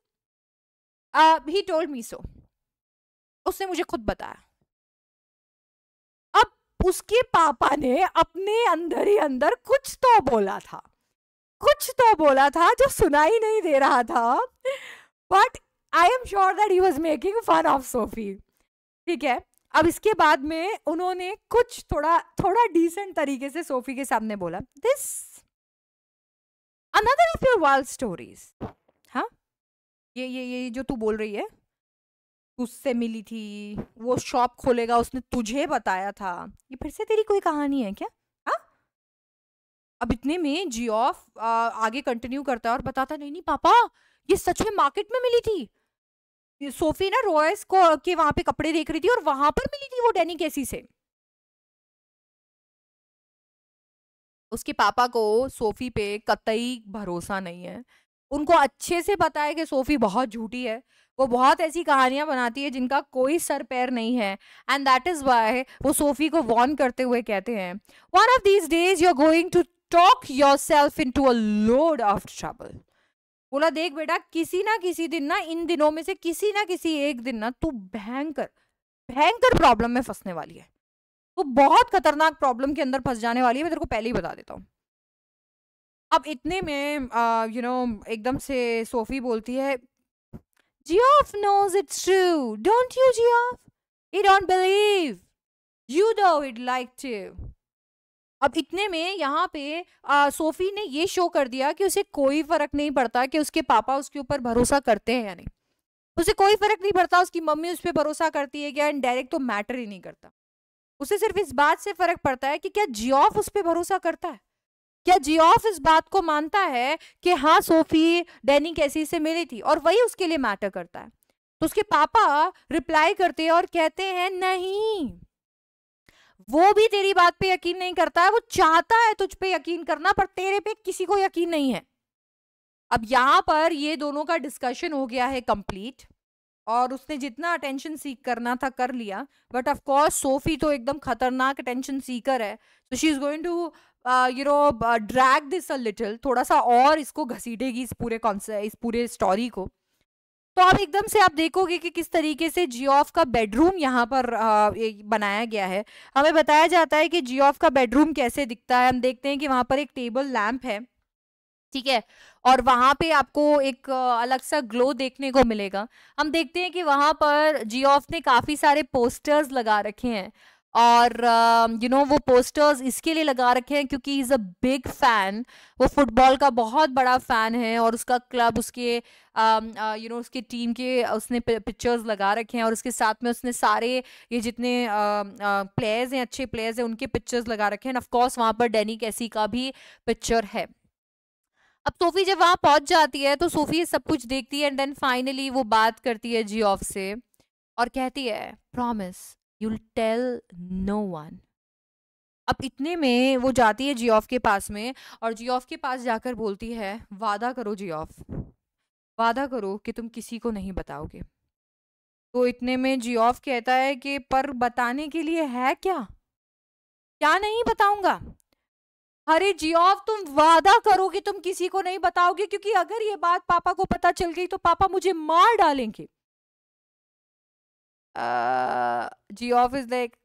B: ही टोल्ड मी सो उसने मुझे खुद बताया अब उसके पापा ने अपने अंदर ही अंदर
A: कुछ तो बोला था कुछ तो बोला था जो सुनाई नहीं दे रहा था but I am sure that he was making fun of Sophie ठीक है अब इसके बाद में उन्होंने कुछ थोड़ा थोड़ा डिसेंट तरीके से सोफी के सामने बोला
B: this another of your wild stories हाँ ये ये ये जो तू बोल रही है उससे मिली थी वो शॉप
A: खोलेगा उसने तुझे बताया था ये फिर से तेरी कोई कहानी है क्या हाँ अब इतने में जी ऑफ आगे कंटिन्यू करता है और बताता नहीं नहीं पापा ये सच
B: में मार्केट में मिली थी सोफी ना रॉयस को के वहां पे कपड़े देख रही थी और वहां पर मिली थी वो डेनी कैसी से उसके पापा को सोफ़ी पे कतई भरोसा नहीं है। उनको अच्छे से पता है कि
A: सोफ़ी बहुत झूठी है। वो बहुत ऐसी कहानियाँ बनाती है जिनका कोई सर-पैर नहीं है एंड दैट इज़ वाई वो सोफ़ी को वॉर्न करते हुए कहते हैं, "one of these days you are going to talk your into a load of trouble" बोला, "देख बेटा किसी ना किसी दिन ना इन दिनों में से किसी ना किसी एक दिन ना तू भयंकर, भयंकर प्रॉब्लम में फंसने वाली है।" तो बहुत खतरनाक प्रॉब्लम के अंदर फंस जाने वाली है मैं तेरे को पहले ही बता देता हूँ अब इतने में यू नो एकदम से सोफी बोलती है Geoff knows it's true don't you Geoff? He don't believe you do it like to अब इतने में यहाँ पे आ, सोफी ने ये शो कर दिया कि उसे कोई फर्क नहीं पड़ता कि उसके पापा उसके ऊपर भरोसा करते हैं या नहीं उसे कोई फर्क नहीं पड़ता उसकी मम्मी उस पर भरोसा करती है क्या डायरेक्ट तो मैटर ही नहीं करता उसे सिर्फ इस बात से फर्क पड़ता है कि क्या जियोफ उस पर भरोसा करता है क्या जियोफ इस बात को मानता है कि हाँ सोफी डैनी कैसी से मिली थी और वही उसके लिए मैटर करता है तो उसके पापा रिप्लाई करते हैं और कहते हैं नहीं वो भी तेरी बात पे यकीन नहीं करता है वो चाहता है तुझ पे यकीन करना पर तेरे पे किसी को यकीन नहीं है अब यहां पर ये दोनों का डिस्कशन हो गया है कंप्लीट और उसने जितना अटेंशन सीक करना था कर लिया बट ऑफ कोर्स सोफी तो एकदम खतरनाक अटेंशन सीकर है so she is going to you know drag this a little थोड़ा सा और इसको घसीटेगी इस पूरे कॉन्सेप्ट इस पूरे स्टोरी को तो आप एकदम से आप देखोगे कि किस तरीके से जियोफ का बेडरूम यहाँ पर आ, uh, बनाया गया है हमें बताया जाता है कि जियोफ का बेडरूम कैसे दिखता है हम देखते हैं कि वहाँ पर एक टेबल लैम्प है ठीक है और वहाँ पे आपको एक अलग सा ग्लो देखने को मिलेगा हम देखते हैं कि वहाँ पर जी ऑफ ने काफ़ी सारे पोस्टर्स लगा रखे हैं और you uh, know you know, वो पोस्टर्स इसके लिए लगा रखे हैं क्योंकि इज़ अ बिग फ़ैन वो फुटबॉल का बहुत बड़ा फ़ैन है और उसका क्लब उसके you uh, know uh, you know, उसकी टीम के उसने पिक्चर्स लगा रखे हैं और उसके साथ में उसने सारे ये जितने प्लेयर्स हैं अच्छे प्लेयर्स हैं उनके पिक्चर्स लगा रखे हैं एंड कोर्स वहाँ पर डेनी कैसी का भी पिक्चर है अब सोफी जब वहां पहुंच जाती है तो सोफी सब कुछ देखती है एंड देन फाइनली वो बात करती है जी ऑफ से और कहती है promise you tell no one अब इतने में वो जाती है जी ऑफ के पास में और जी ऑफ के पास जाकर बोलती है वादा करो जी ऑफ वादा करो कि तुम किसी को नहीं बताओगे तो इतने में जी ऑफ कहता है कि पर बताने के लिए है क्या क्या नहीं बताऊंगा अरे जियाव तुम वादा करोगे तुम किसी को नहीं बताओगे क्योंकि अगर ये बात पापा को पता चल गई तो पापा मुझे मार डालेंगे जियो इज लाइक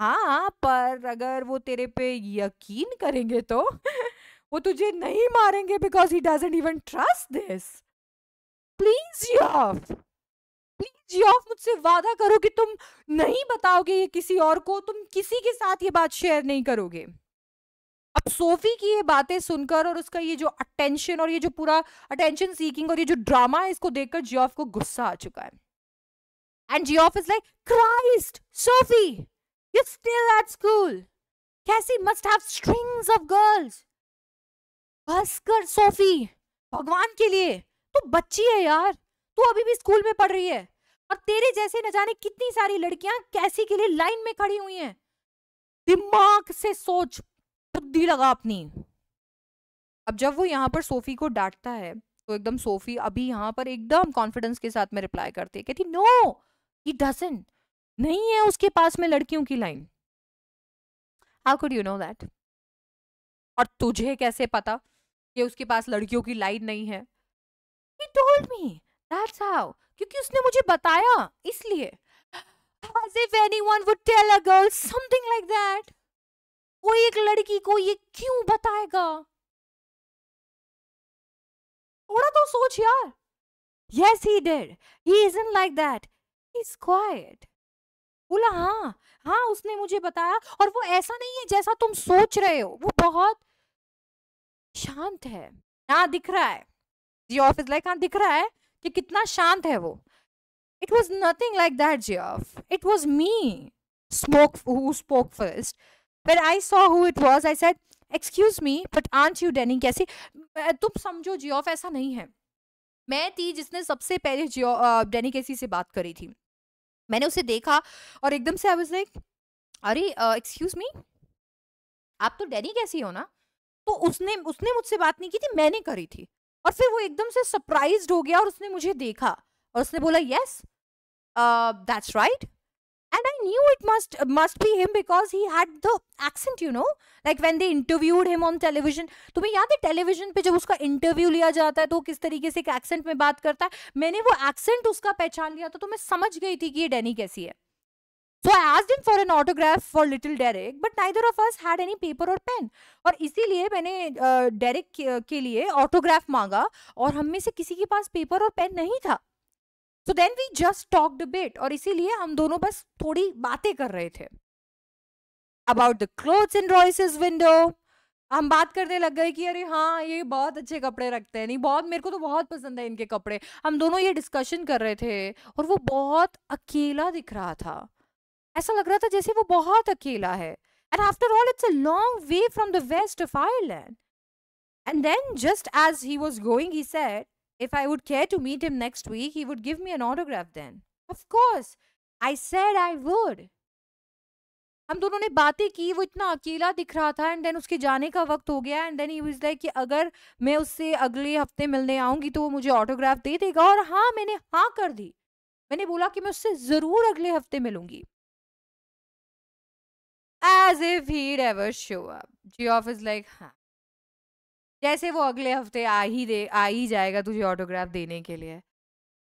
A: हाँ पर अगर वो तेरे पे यकीन करेंगे तो वो तुझे नहीं मारेंगे because he doesn't even trust this please Geoff please Geoff मुझसे वादा करो कि तुम नहीं बताओगे ये किसी और को तुम किसी के साथ ये बात शेयर नहीं करोगे अब सोफी की ये बातें सुनकर और उसका ये जो अटेंशन और ये जो पूरा अटेंशन सीकिंग और ये जो ड्रामा है इसको देखकर जियोफ को गुस्सा आ चुका है and Geoff is like Christ Sophie you still at school Casey must have strings of girls बस कर सोफी भगवान के लिए तू तो बच्ची है यार तू तो अभी भी स्कूल में पढ़ रही है और तेरे जैसे न जाने कितनी सारी लड़कियां कैसी के लिए लाइन में खड़ी हुई हैं दिमाग से सोच
B: बुद्धि लगा अपनी
A: अब जब वो यहाँ पर सोफी को डांटता है तो एकदम सोफी अभी यहाँ पर एकदम कॉन्फिडेंस के साथ में रिप्लाई करती है कहती नो ही डजन नहीं है उसके पास में लड़कियों की line how could you know that और तुझे कैसे पता कि उसके पास लड़कियों की लाइन नहीं है he told me that's how क्योंकि उसने मुझे बताया इसलिए as if anyone
B: would tell a girl something like that वो एक लड़की को ये क्यों बताएगा थोड़ा तो सोच यार yes he did he is in like that is quite बोला हाँ
A: हाँ उसने मुझे बताया और वो ऐसा नहीं है जैसा तुम सोच रहे हो वो बहुत शांत है ना हाँ, दिख रहा है जी ऑफ इज लाइक हाँ दिख रहा है कि कितना शांत है वो it was nothing like that Geoff it was me smoke who spoke first when i saw who it was i said excuse me but aren't you denny कैसी uh, तुम समझो जी ऑफ ऐसा नहीं है मैं थी जिसने सबसे पहले जियो डेनी केसी से बात करी थी मैंने उसे देखा और एकदम से आई वाज लाइक अरे एक्सक्यूज मी आप तो डैनी कैसी हो ना तो उसने उसने मुझसे बात नहीं की थी मैंने करी थी और फिर वो एकदम से सरप्राइज हो गया और उसने मुझे देखा और उसने बोला yes that's right and i knew it must must be him because he had the accent you know like when they interviewed him on television tumhe yaad hai television pe jab uska interview liya jata hai to kis tarike se ek accent mein baat karta hai maine wo accent uska pehchan liya tha to main samajh gayi thi ki ye Danny kaisi hai So I asked him for an autograph for little Derek, but neither of us had any paper or pen. aur इसीलिए मैंने Derek derek ke, लिए autograph मांगा और हम में से किसी के पास पेपर और पेन नहीं था so then we just talk debate और इसीलिए हम दोनों बस थोड़ी बातें कर रहे थे about the cloth in Royce's window हम बात करने लग गए कि अरे हाँ ये बहुत अच्छे कपड़े रखते हैं नहीं बहुत मेरे को तो बहुत पसंद है इनके कपड़े हम दोनों ये डिस्कशन कर रहे थे और वो बहुत अकेला दिख रहा था ऐसा लग रहा था जैसे वो बहुत अकेला है and after all it's a long way from the west of Ireland and then just as he was going he said If I would care to meet him next week, he would give me an autograph then. Of course, I said I would. हम दोनों ने बातें की वो इतना अकेला दिख रहा था एंड देन उसके जाने का वक्त हो गया and then he was like कि अगर मैं उससे अगले हफ्ते मिलने आऊंगी तो वो मुझे ऑटोग्राफ दे देगा और
B: हाँ मैंने हाँ कर दी मैंने बोला कि मैं उससे ज़रूर अगले हफ्ते मिलूंगी as if he ever show up off is like हाँ
A: जैसे वो अगले हफ्ते आ ही दे आ ही जाएगा तुझे ऑटोग्राफ देने के लिए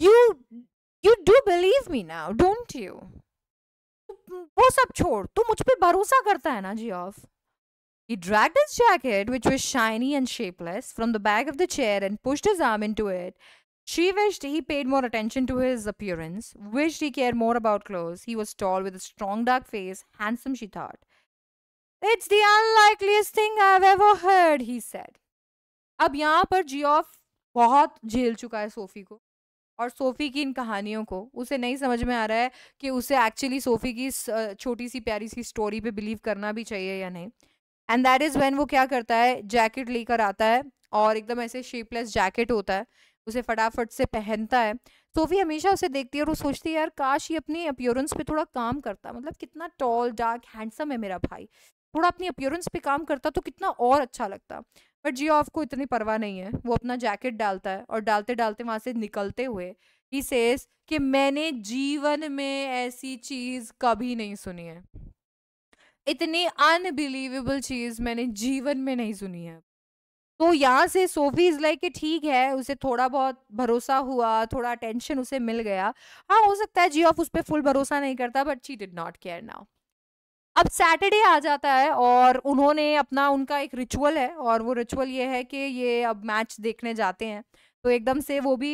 A: you you do believe me now don't you वो सब छोड़ तू मुझ पर भरोसा करता है ना Geoff He dragged his jacket, which was shiny and shapeless, from the back of the chair and pushed his arm into it. She wished he paid more attention to his appearance, wished he cared more about clothes. He was tall with a strong dark face, handsome, she thought. It's the unlikeliest thing I've ever heard, he said. अब यहाँ पर Geoff बहुत झेल चुका है SoFi को और SoFi की इन कहानियों को उसे नहीं समझ में आ रहा है कि उसे एक्चुअली सोफ़ी की छोटी सी प्यारी सी स्टोरी पे बिलीव करना भी चाहिए या नहीं एंड दैट इज़ व्हेन वो क्या करता है जैकेट लेकर आता है और एकदम ऐसे शेपलेस जैकेट होता है उसे फटाफट से पहनता है सोफ़ी हमेशा उसे देखती है और वो सोचती है यार काश ये अपनी अपियरेंस पे थोड़ा काम करता मतलब कितना टॉल डार्क हैंडसम है मेरा भाई थोड़ा अपनी अपियरेंस पे काम करता तो कितना और अच्छा लगता बट जियो को इतनी परवाह नहीं है वो अपना जैकेट डालता है और डालते डालते वहाँ से निकलते हुए ही सेस कि मैंने जीवन में ऐसी चीज़ कभी नहीं सुनी है इतनी अनबिलीवेबल चीज़ मैंने जीवन में नहीं सुनी है तो यहाँ से सोफी इज लाइक कि ठीक है उसे थोड़ा बहुत भरोसा हुआ थोड़ा अटेंशन उसे मिल गया हाँ हो सकता है जी ऑफ उस पर फुल भरोसा नहीं करता but she did not care now अब सैटरडे आ जाता है और उन्होंने अपना उनका एक रिचुअल है और वो रिचुअल ये है कि ये अब मैच देखने जाते हैं तो एकदम से वो भी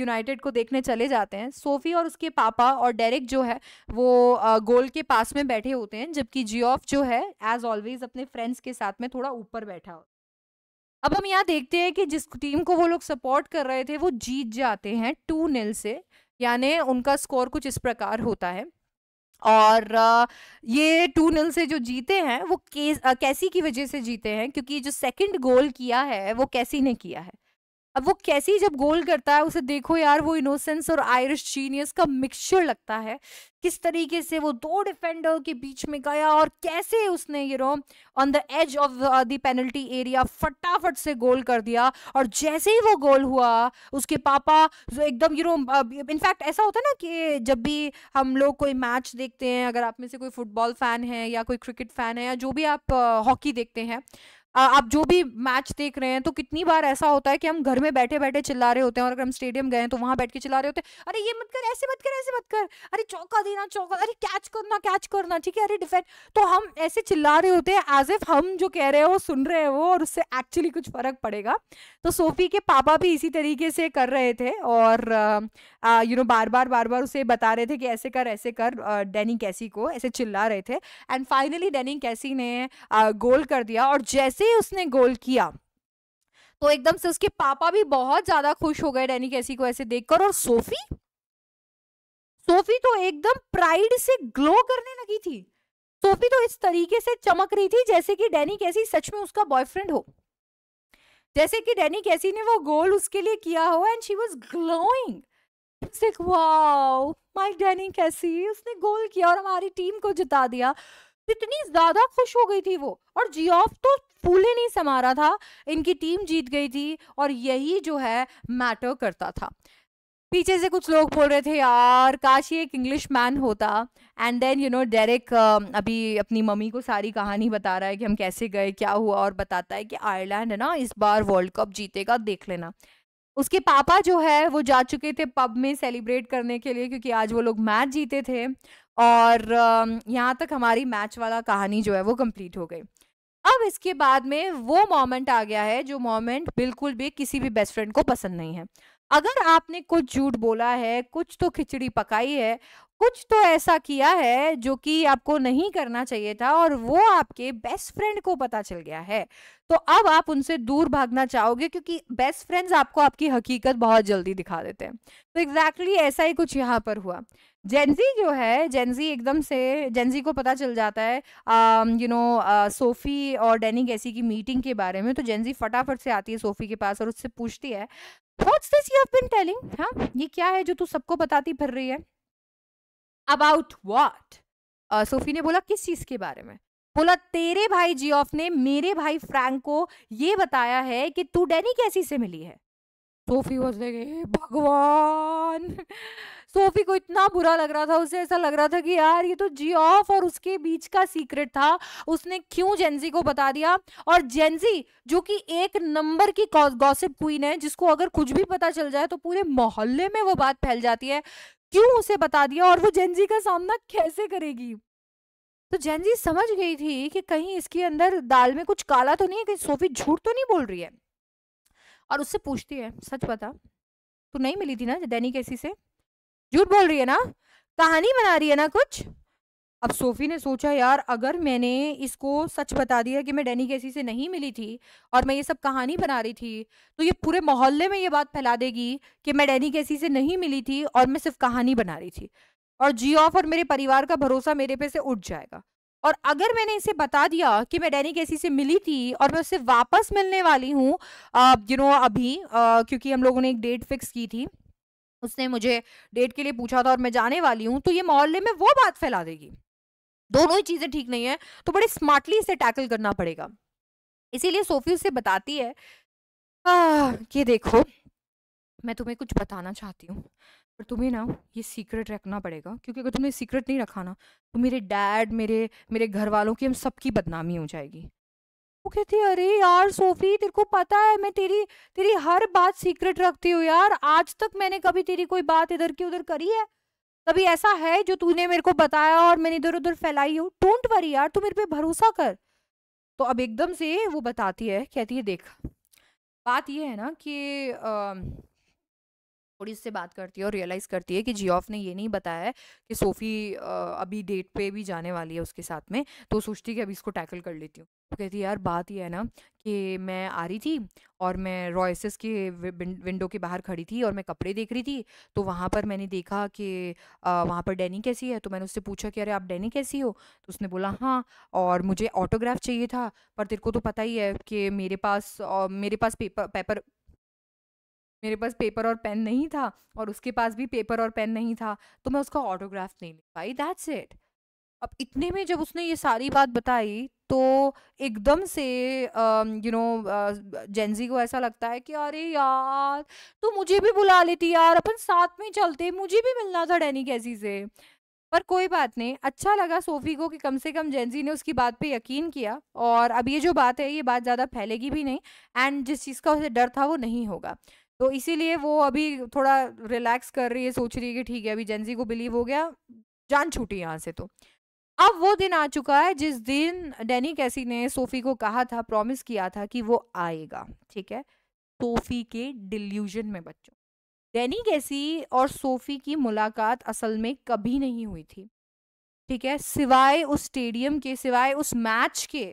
A: यूनाइटेड को देखने चले जाते हैं सोफी और उसके पापा और डेरिक जो है वो आ, गोल के पास में बैठे होते हैं जबकि जियोफ जो है एज ऑलवेज अपने फ्रेंड्स के साथ में थोड़ा ऊपर बैठा होता अब हम यहाँ देखते हैं कि जिस टीम को वो लोग सपोर्ट कर रहे थे वो जीत जाते हैं टू नील से यानी उनका स्कोर कुछ इस प्रकार होता है और ये टू नल से जो जीते हैं वो केस कैसी की वजह से जीते हैं क्योंकि जो सेकंड गोल किया है वो कैसी ने किया है अब वो कैसी जब गोल करता है उसे देखो यार वो इनोसेंस और आयरिश जीनियस का मिक्सचर लगता है किस तरीके से वो दो डिफेंडर के बीच में गया और कैसे उसने you know on the edge of the penalty area फटाफट से गोल कर दिया और जैसे ही वो गोल हुआ उसके पापा जो एकदम यू नो इनफैक्ट ऐसा होता है ना कि जब भी हम लोग कोई मैच देखते हैं अगर आप में से कोई फुटबॉल फ़ैन है या कोई क्रिकेट फ़ैन है या जो भी आप हॉकी देखते हैं आप जो भी मैच देख रहे हैं तो कितनी बार ऐसा होता है कि हम घर में बैठे बैठे चिल्ला रहे होते हैं और अगर हम स्टेडियम गए तो वहां बैठ के चिल्ला रहे होते हैं अरे ये मत कर ऐसे मत कर ऐसे मत कर अरे चौका देना चौका अरे कैच करना कैच करना ठीक है अरे डिफेंड तो हम ऐसे चिल्ला रहे होते हैं एज इफ हम जो कह रहे हैं वो सुन रहे हैं वो और उससे एक्चुअली कुछ फर्क पड़ेगा तो सोफी के पापा भी इसी तरीके से कर रहे थे और यू नो बार बार बार बार उसे बता रहे थे कि ऐसे कर ऐसे कर डैनी कैसी को ऐसे चिल्ला रहे थे एंड फाइनली डैनी कैसी ने गोल कर दिया और जैसे से उसने गोल किया तो एकदम से उसके पापा भी बहुत ज्यादा खुश हो गए डैनी कैसी को ऐसे देखकर और सोफी सोफी तो एकदम प्राइड से ग्लो करने लगी थी सोफी तो इस तरीके से चमक रही थी जैसे कि डैनी कैसी सच में उसका बॉयफ्रेंड हो जैसे कि डैनी कैसी ने वो गोल उसके लिए किया हो and she was glowing my Danny Casey उसने गोल किया और हमारी टीम को जिता दिया इतनी ज्यादा खुश हो गई थी वो और जी ऑफ तो फूले नहीं समा रहा था इनकी टीम जीत गई थी और यही जो है मैटर करता था पीछे से कुछ लोग बोल रहे थे यार काश ये एक इंग्लिश मैन होता and then you know direct अभी अपनी मम्मी को सारी कहानी बता रहा है कि हम कैसे गए क्या हुआ और बताता है कि आयरलैंड है ना इस बार वर्ल्ड कप जीतेगा देख लेना उसके पापा जो है वो जा चुके थे पब में सेलिब्रेट करने के लिए क्योंकि आज वो लोग मैच जीते थे और यहाँ तक हमारी मैच वाला कहानी जो है वो कंप्लीट हो गई अब इसके बाद में वो मोमेंट आ गया है जो मोमेंट बिल्कुल भी किसी भी बेस्ट फ्रेंड को पसंद नहीं है अगर आपने कुछ झूठ बोला है कुछ तो खिचड़ी पकाई है कुछ तो ऐसा किया है जो कि आपको नहीं करना चाहिए था और वो आपके बेस्ट फ्रेंड को पता चल गया है तो अब आप उनसे दूर भागना चाहोगे क्योंकि बेस्ट फ्रेंड्स आपको आपकी हकीकत बहुत जल्दी दिखा देते हैं तो एग्जैक्टली exactly ऐसा ही कुछ यहाँ पर हुआ जेंजी जो है जेंजी एकदम से जेंजी को पता चल जाता है यू नो सोफ़ी और डेनी गैसी की मीटिंग के बारे में तो जेंजी फटाफट से आती है सोफ़ी के पास और उससे पूछती है what's this you have been telling हां ये क्या है जो तू सबको बताती फिर रही है अबाउट व्हाट सोफ़ी ने बोला किस चीज़ के बारे में बोला तेरे भाई जियोफ ने मेरे भाई फ्रैंक को ये बताया है कि तू डेनी कैसी से मिली है सोफी वॉज लाइक भगवान सोफी को इतना बुरा लग रहा था उसे ऐसा लग रहा था कि यार ये तो जी ऑफ और उसके बीच का सीक्रेट था उसने क्यों जेंजी को बता दिया और जेंजी जो कि एक नंबर की गॉसिप क्वीन है जिसको अगर कुछ भी पता चल जाए तो पूरे मोहल्ले में वो बात फैल जाती है क्यों उसे बता दिया और वो जेंजी का सामना कैसे करेगी तो जेंजी समझ गई थी कि कहीं इसके अंदर दाल में कुछ काला तो नहीं है कहीं सोफी झूठ तो नहीं बोल रही है और उससे पूछती है सच बता तू नहीं मिली थी ना दैनिक ऐसी से झूठ बोल रही है ना कहानी बना रही है ना कुछ अब सोफी ने सोचा यार अगर मैंने इसको सच बता दिया कि मैं डैनी कैसी से नहीं मिली थी और मैं ये सब कहानी बना रही थी तो ये पूरे मोहल्ले में ये बात फैला देगी कि मैं डैनी कैसी से नहीं मिली थी और मैं सिर्फ कहानी बना रही थी और जी ऑफ और मेरे परिवार का भरोसा मेरे पे से उठ जाएगा और अगर मैंने इसे बता दिया कि मैं डैनी कैसी से मिली थी और मैं उससे वापस मिलने वाली हूँ यू नो अभी आ, क्योंकि हम लोगों ने एक डेट फिक्स की थी उसने मुझे डेट के लिए पूछा था और मैं जाने वाली हूँ तो ये मोहल्ले में वो बात फैला देगी दोनों ही चीज़ें ठीक नहीं है तो बड़े स्मार्टली इसे टैकल करना पड़ेगा इसीलिए सोफी उसे बताती है आ, कि देखो मैं तुम्हें कुछ बताना चाहती हूँ पर तुम्हें ना ये सीक्रेट रखना पड़ेगा क्योंकि अगर तुमने सीक्रेट नहीं रखा ना तो मेरे डैड मेरे मेरे घर वालों की हम सबकी बदनामी हो जाएगी वो कहती है अरे यार सोफी तेरे को पता है मैं तेरी तेरी हर बात सीक्रेट रखती हूँ यार आज तक मैंने कभी तेरी कोई बात इधर की उधर करी है कभी ऐसा है जो तूने मेरे को बताया और मैंने इधर उधर फैलाई हो डोंट वरी यार तू मेरे पे भरोसा कर तो अब एकदम से वो बताती है कहती है देख बात ये है ना कि आ, और इससे बात करती है और रियलाइज़ करती है कि जियोफ ने ये नहीं बताया है कि सोफ़ी अभी डेट पे भी जाने वाली है उसके साथ में तो सोचती कि अभी इसको टैकल कर लेती हूँ तो कहती है यार बात ये है ना कि मैं आ रही थी और मैं रॉयसेस के विंडो के बाहर खड़ी थी और मैं कपड़े देख रही थी तो वहाँ पर मैंने देखा कि वहाँ पर डैनी कैसी है तो मैंने उससे पूछा कि अरे आप डैनी कैसी हो तो उसने बोला हाँ और मुझे ऑटोग्राफ चाहिए था पर तेरे को तो पता ही है कि मेरे पास मेरे पास पेपर पेपर मेरे पास पेपर और पेन नहीं था और उसके पास भी पेपर और पेन नहीं था तो मैं उसका ऑटोग्राफ नहीं ले पाई दैट्स इट अब इतने में जब उसने ये सारी बात बताई तो एकदम से यू नो जेंजी को ऐसा लगता है कि अरे यार तो मुझे भी बुला लेती यार अपन साथ में चलते मुझे भी मिलना था डैनी कैसी से पर कोई बात नहीं अच्छा लगा सोफी को कि कम से कम जेंजी ने उसकी बात पे यकीन किया और अब ये जो बात है ये बात ज़्यादा फैलेगी भी नहीं एंड जिस चीज़ का उसे डर था वो नहीं होगा तो इसीलिए वो अभी थोड़ा रिलैक्स कर रही है सोच रही है कि ठीक है अभी जेंजी को बिलीव हो गया जान छूटी यहाँ से तो अब वो दिन आ चुका है जिस दिन डैनी कैसी ने सोफी को कहा था प्रॉमिस किया था कि वो आएगा ठीक है सोफी के डिल्यूजन में बच्चों डैनी कैसी और सोफी की मुलाकात असल में कभी नहीं हुई थी ठीक है सिवाय उस स्टेडियम के सिवाय उस मैच के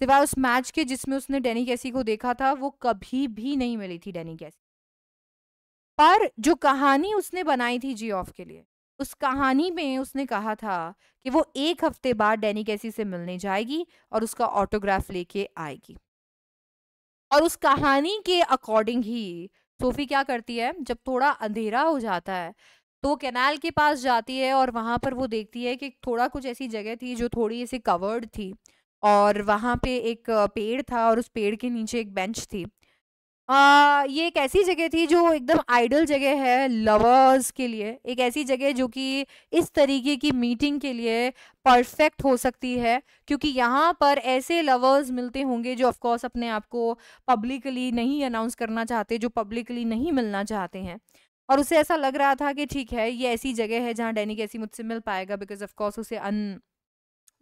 A: सिवाय उस मैच के जिसमें उसने डेनी कैसी को देखा था वो कभी भी नहीं मिली थी डेनी कैसी पर जो कहानी उसने बनाई थी जी ऑफ के लिए उस कहानी में उसने कहा था कि वो एक हफ्ते बाद डेनी कैसी से मिलने जाएगी और उसका ऑटोग्राफ लेके आएगी और उस कहानी के अकॉर्डिंग ही सोफी क्या करती है जब थोड़ा अंधेरा हो जाता है तो वो कैनाल के पास जाती है और वहां पर वो देखती है कि थोड़ा कुछ ऐसी जगह थी जो थोड़ी ऐसी कवर्ड थी और वहाँ पे एक पेड़ था और उस पेड़ के नीचे एक बेंच थी आ, ये एक ऐसी जगह थी जो एकदम आइडल जगह है लवर्स के लिए एक ऐसी जगह जो कि इस तरीके की मीटिंग के लिए परफेक्ट हो सकती है क्योंकि यहाँ पर ऐसे लवर्स मिलते होंगे जो ऑफ कोर्स अपने आप को पब्लिकली नहीं अनाउंस करना चाहते जो पब्लिकली नहीं मिलना चाहते हैं और उसे ऐसा लग रहा था कि ठीक है ये ऐसी जगह है जहाँ डैनी कैसी मुझसे मिल पाएगा बिकॉज ऑफ कोर्स उसे अन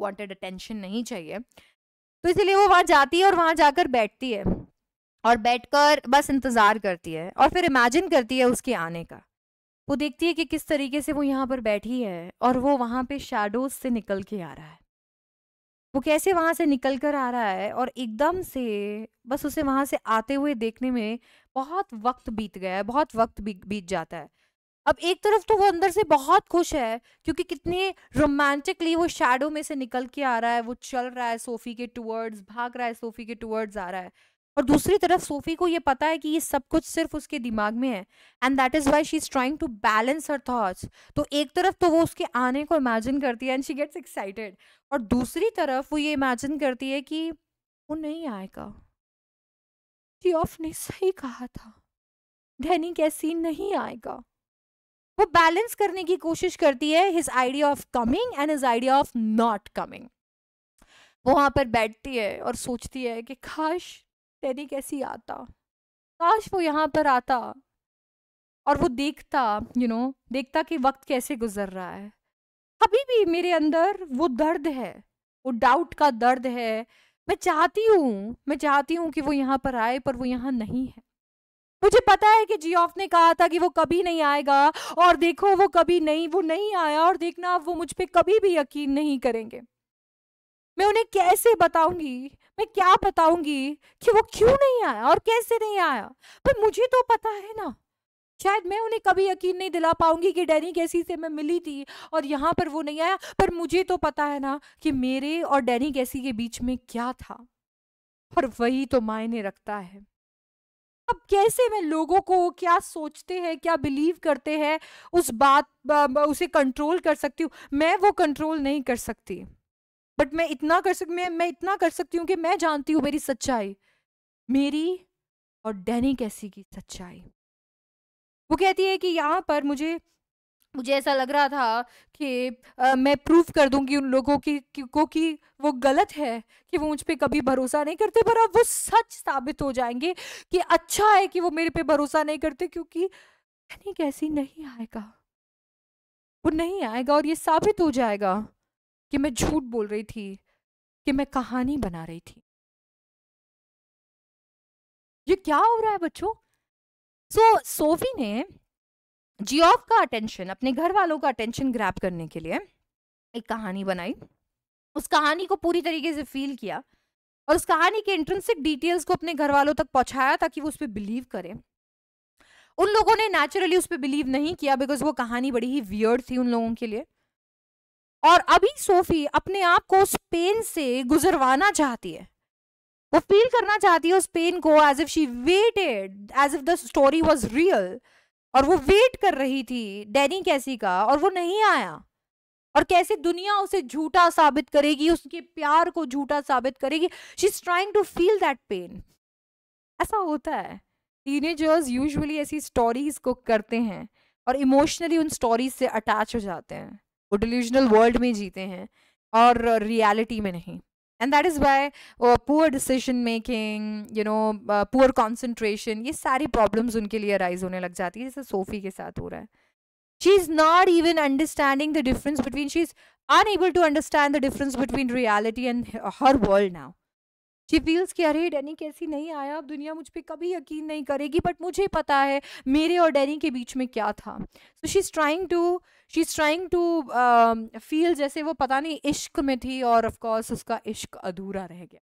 A: वांटेड अटेंशन नहीं चाहिए तो इसीलिए वो वहाँ जाती है और वहाँ जाकर बैठती है और बैठकर बस इंतज़ार करती है और फिर इमेजिन करती है उसके आने का वो देखती है कि किस तरीके से वो यहाँ पर बैठी है और वो वहाँ पे शेडोज से निकल के आ रहा है वो कैसे वहाँ से निकल कर आ रहा है और एकदम से बस उसे वहाँ से आते हुए देखने में बहुत वक्त बीत गया है बहुत वक्त बीत जाता है अब एक तरफ तो वो अंदर से बहुत खुश है क्योंकि कितने रोमांटिकली वो शेडो में से निकल के आ रहा है वो चल रहा है सोफी के टूवर्ड्स भाग रहा है सोफी के टूवर्ड्स आ रहा है और दूसरी तरफ सोफी को ये पता है कि ये सब कुछ सिर्फ उसके दिमाग में है and that is why she is trying to balance her thoughts तो एक तरफ तो वो उसके आने को इमेजिन करती है एंड शी गेट्स एक्साइटेड और दूसरी तरफ वो ये इमेजिन करती है कि वो नहीं आएगा ऑफ ने सही कहा था डैनी कैसी नहीं आएगा वो बैलेंस करने की कोशिश करती है his idea of coming and his idea of not coming वो वहाँ पर बैठती है और सोचती है कि काश तेरी कैसी आता काश वो यहाँ पर आता और वो देखता यू you नो know, देखता कि वक्त कैसे गुजर रहा है अभी भी मेरे अंदर वो दर्द है वो डाउट का दर्द है मैं चाहती हूँ मैं चाहती हूँ कि वो यहाँ पर आए पर वो यहाँ नहीं है मुझे पता है कि जी ने कहा था कि वो कभी नहीं आएगा और देखो वो कभी नहीं वो नहीं आया और देखना वो मुझ पर कभी भी यकीन नहीं करेंगे मैं उन्हें कैसे बताऊंगी मैं क्या बताऊंगी कि वो क्यों नहीं आया और कैसे नहीं आया पर मुझे तो पता है ना शायद मैं उन्हें कभी यकीन नहीं दिला पाऊंगी कि डैनी कैसी से मैं मिली थी और यहाँ पर वो नहीं आया पर मुझे तो पता है ना कि मेरे और डैनी कैसी के बीच में क्या था और वही तो मायने रखता है अब कैसे मैं लोगों को क्या सोचते हैं क्या बिलीव करते हैं उस बात उसे कंट्रोल कर सकती हूँ मैं वो कंट्रोल नहीं कर सकती बट मैं इतना कर सक मैं मैं इतना कर सकती हूँ कि मैं जानती हूँ मेरी सच्चाई मेरी और डैनी कैसी की सच्चाई वो कहती है कि यहाँ पर मुझे मुझे ऐसा लग रहा था कि आ, मैं प्रूव कर दूंगी उन लोगों की को कि वो गलत है कि वो मुझ पर कभी भरोसा नहीं करते पर अब वो सच साबित हो जाएंगे कि अच्छा है कि वो मेरे पे भरोसा नहीं करते क्योंकि कैसी ऐसी
B: नहीं आएगा वो नहीं आएगा और ये साबित हो जाएगा कि मैं झूठ बोल रही थी कि मैं कहानी बना रही थी ये क्या हो रहा है बच्चों सो so, सोफी ने जियोव का अटेंशन अपने घर वालों का अटेंशन ग्रैप करने के लिए एक कहानी बनाई
A: उस कहानी को पूरी तरीके से फील किया और उस कहानी के इंट्रेंसिक डिटेल्स को अपने घर वालों तक पहुंचाया ताकि वो उस पर बिलीव करें उन लोगों ने नेचुरली उस पर बिलीव नहीं किया बिकॉज वो कहानी बड़ी ही वियर्ड थी उन लोगों के लिए और अभी सोफी अपने आप को उस पेन से गुजरवाना चाहती है वो फील करना चाहती है उस पेन को as if she waited as if the story was real और वो वेट कर रही थी डैनी कैसी का और वो नहीं आया और कैसे दुनिया उसे झूठा साबित करेगी उसके प्यार को झूठा साबित करेगी she is trying to feel that pain ऐसा होता है टीनेजर्स यूजुअली ऐसी स्टोरीज को करते हैं और इमोशनली उन स्टोरीज से अटैच हो जाते हैं वो डिल्यूजनल वर्ल्ड में जीते हैं और रियलिटी में नहीं and that is why uh, poor decision making you know uh, poor concentration ये sari problems उनके लिए arise होने लग जाती है जैसे सोफी के साथ she is not even understanding the difference between she is unable to understand the difference between reality and her world now she feels कि अरे डैनी कैसी नहीं आया अब दुनिया मुझ पर कभी यकीन नहीं करेगी बट मुझे पता है मेरे और डैनी के बीच में क्या था so she is trying to she is trying to feel जैसे वो पता नहीं इश्क में थी और ऑफकोर्स उसका इश्क अधूरा रह गया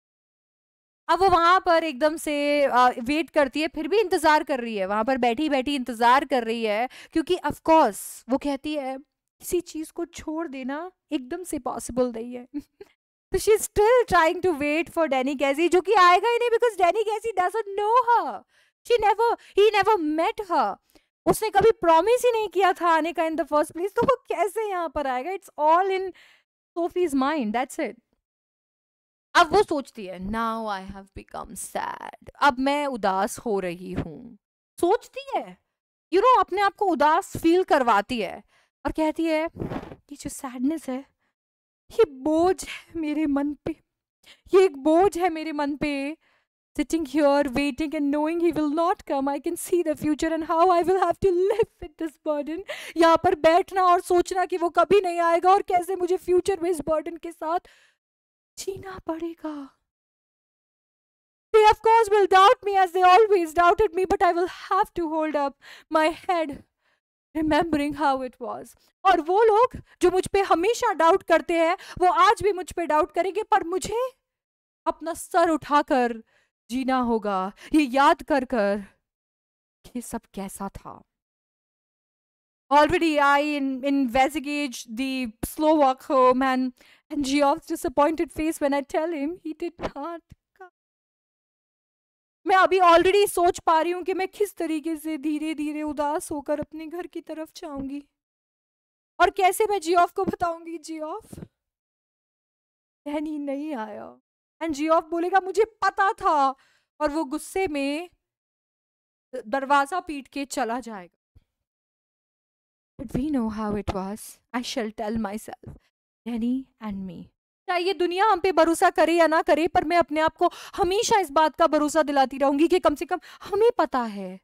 A: अब वो वहाँ पर एकदम से वेट करती है फिर भी इंतज़ार कर रही है वहाँ पर बैठी बैठी इंतज़ार कर रही है क्योंकि ऑफकोर्स वो कहती है किसी चीज़ को छोड़ देना एकदम से पॉसिबल नहीं है तो she is still trying to wait for Danny Casey जो कि आएगा ही नहीं because Danny Casey doesn't know her she never he never met her उसने कभी प्रॉमिस ही नहीं किया था आने का इन द फर्स्ट प्लेस तो वो कैसे यहाँ पर आएगा it's all in Sophie's mind that's it अब वो सोचती है now I have become sad अब मैं उदास हो रही हूँ सोचती है यू you नो know, अपने आप को उदास फील करवाती है और कहती है ये जो सैडनेस है ये बोझ है मेरे मन पे ये एक बोझ है मेरे मन पे sitting here waiting and knowing he will not come i can see the future and how i will have to live with this burden yahan par baithna aur sochna ki wo kabhi nahi aayega aur kaise mujhe future mein is burden ke sath जीना पड़ेगा they of course will doubt me as they always doubted me but i will have to hold up my head remembering how it was और वो लोग जो मुझ पर हमेशा doubt करते हैं वो आज भी मुझ पर डाउट करेंगे पर मुझे अपना सर उठाकर जीना होगा ये याद कर कर ये सब कैसा था Already, I in, investigate the Slovak home and, and Geoff's disappointed face when I tell him he did not मैं अभी ऑलरेडी सोच पा रही हूँ कि मैं किस तरीके से धीरे धीरे उदास होकर अपने घर की
B: तरफ जाऊंगी और कैसे मैं जी ऑफ को बताऊंगी जी ऑफ नहीं नहीं आया एंड जी ऑफ बोलेगा मुझे पता था और वो गुस्से में दरवाजा पीट के चला जाएगा but we know how it was I shall tell myself Danny and me
A: चाहे दुनिया हम पे भरोसा करे या ना करे पर मैं अपने आप को हमेशा इस बात का भरोसा दिलाती
B: रहूंगी कि कम से कम हमें पता है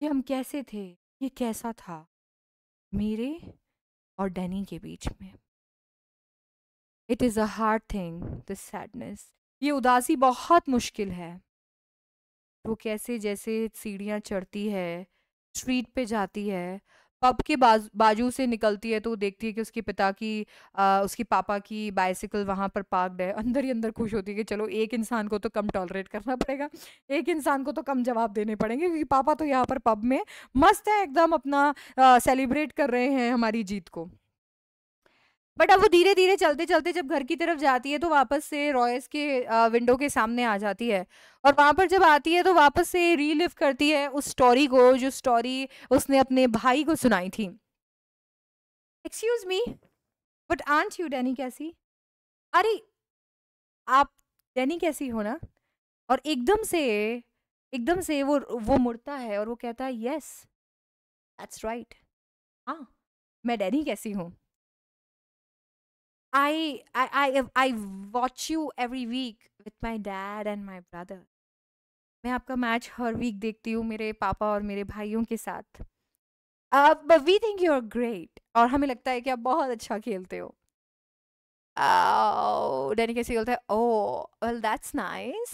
B: कि हम कैसे थे ये कैसा था मेरे और डैनी के बीच में it is a hard thing this sadness ये उदासी बहुत मुश्किल है
A: वो कैसे जैसे सीढ़ियाँ चढ़ती है स्ट्रीट पे जाती है पब के बाज, बाजू से निकलती है तो देखती है कि उसके पिता की आ, उसके पापा की बाइसिकल वहाँ पर पार्कड है अंदर ही अंदर खुश होती है कि चलो एक इंसान को तो कम टॉलरेट करना पड़ेगा एक इंसान को तो कम जवाब देने पड़ेंगे क्योंकि पापा तो यहाँ पर पब में मस्त है एकदम अपना सेलिब्रेट कर रहे हैं हमारी जीत को बट अब वो धीरे धीरे चलते चलते जब घर की तरफ जाती है तो वापस से रॉयस के विंडो के सामने आ जाती है और वहां पर जब आती है तो वापस से रीलिव करती है उस स्टोरी को जो स्टोरी उसने अपने
B: भाई को सुनाई थी excuse me but aren't you Danny Casey अरे आप डैनी कैसी हो ना और एकदम से एकदम से वो वो मुड़ता है और वो कहता है यस दैट्स राइट हाँ मैं डैनी कैसी हूँ I I I I watch you every week with my dad and my brother.
A: मैं आपका मैच हर वीक देखती हूँ मेरे पापा और मेरे भाइयों के साथ we think you are great और हमें लगता है कि आप बहुत अच्छा खेलते हो oh, डैनी कैसे बोलते है oh well that's nice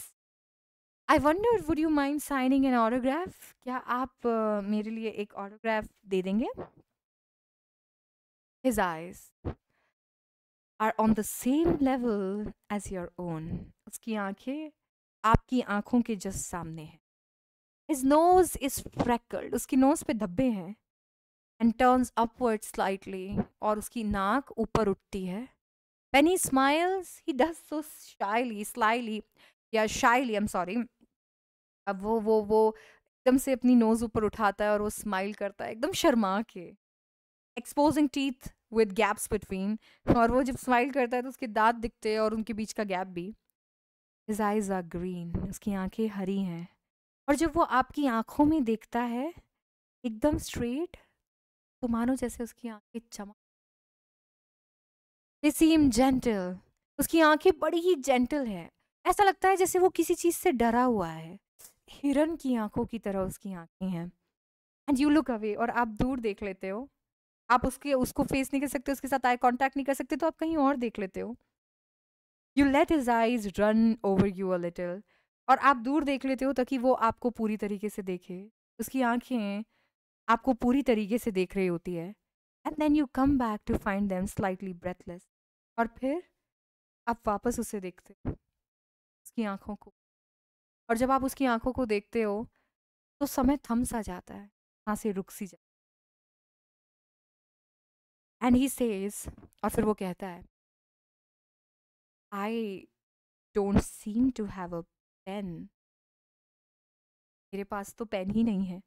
B: I wonder would you mind signing an autograph क्या आप uh, मेरे लिए एक ऑटोग्राफ दे देंगे his eyes are on the same level as your own उसकी आंखें आपकी
A: आंखों के जस्ट सामने हैं इज नोज इज फ्रैकल्ड उसकी नोज पे धब्बे हैं एंड टर्न्स अपवर्ड स्लाइटली और उसकी नाक ऊपर उठती है when he smiles he does so shyly slyly या शाइली आई एम सॉरी अब वो वो वो एकदम से अपनी नोज ऊपर उठाता है और वो स्माइल करता है एकदम शर्मा के exposing teeth with gaps between और वो जब स्माइल करता है तो उसके दांत दिखते हैं और उनके बीच का गैप भी हिज आइज आर ग्रीन उसकी
B: आंखें हरी हैं और जब वो आपकी आंखों में देखता है एकदम स्ट्रेट तो मानो जैसे उसकी आंखें चमक दे सीम जेंटल उसकी आंखें बड़ी ही जेंटल है ऐसा लगता है जैसे वो किसी चीज़ से डरा
A: हुआ है हिरन की आंखों की तरह उसकी आंखें हैं एंड यू लुक अवे और आप दूर देख लेते हो आप उसके उसको फेस नहीं कर सकते उसके साथ आई कॉन्टैक्ट नहीं कर सकते तो आप कहीं और देख लेते हो you let his eyes run over you a little और आप दूर देख लेते हो ताकि वो आपको पूरी तरीके से देखे उसकी आंखें आपको पूरी तरीके से देख रही होती है and then you come back to find them slightly breathless और
B: फिर आप वापस उसे देखते हो उसकी आंखों को और जब आप उसकी आंखों को देखते हो तो समय थम सा जाता है हाँ से रुक सी जाती एंड ही सेज और फिर वो कहता है I don't seem to have a pen मेरे पास तो पेन ही नहीं है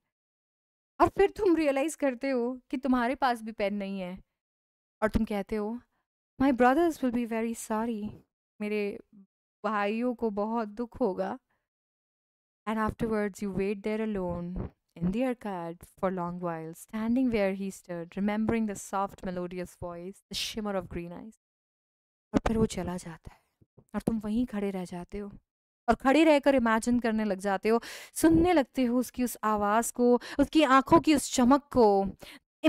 B: और फिर तुम रियलाइज़ करते हो कि तुम्हारे पास भी पेन नहीं है और तुम कहते हो my brothers
A: will be very sorry मेरे भाइयों को बहुत दुख होगा and afterwards you wait there lone in the arcade for long while, standing where he stood, remembering the soft melodious voice, the shimmer of green eyes. और फिर वो चला जाता है और तुम वहीं खड़े रह जाते हो और खड़े रहकर इमेजिन करने लग जाते हो सुनने लगते हो उसकी उस आवाज़ को उसकी आंखों की उस चमक को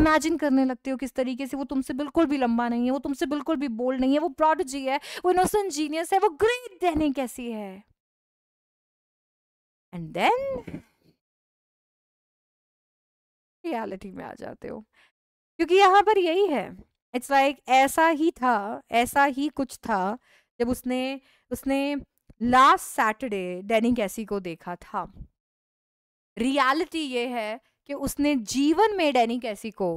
A: इमेजिन करने लगते हो किस तरीके से वो तुमसे बिल्कुल भी लंबा नहीं है वो तुमसे बिल्कुल भी बोल्ड नहीं है वो
B: प्रॉडजी है वो इनोसेंट जीनियस है वो ग्रेट देने कैसी है एंड देन रियलिटी में आ जाते हो क्योंकि यहाँ पर यही है इट्स लाइक like, ऐसा ही था ऐसा
A: ही कुछ था जब उसने उसने लास्ट सैटरडे डैनी कैसी को देखा था रियलिटी ये है कि उसने जीवन में डैनी कैसी को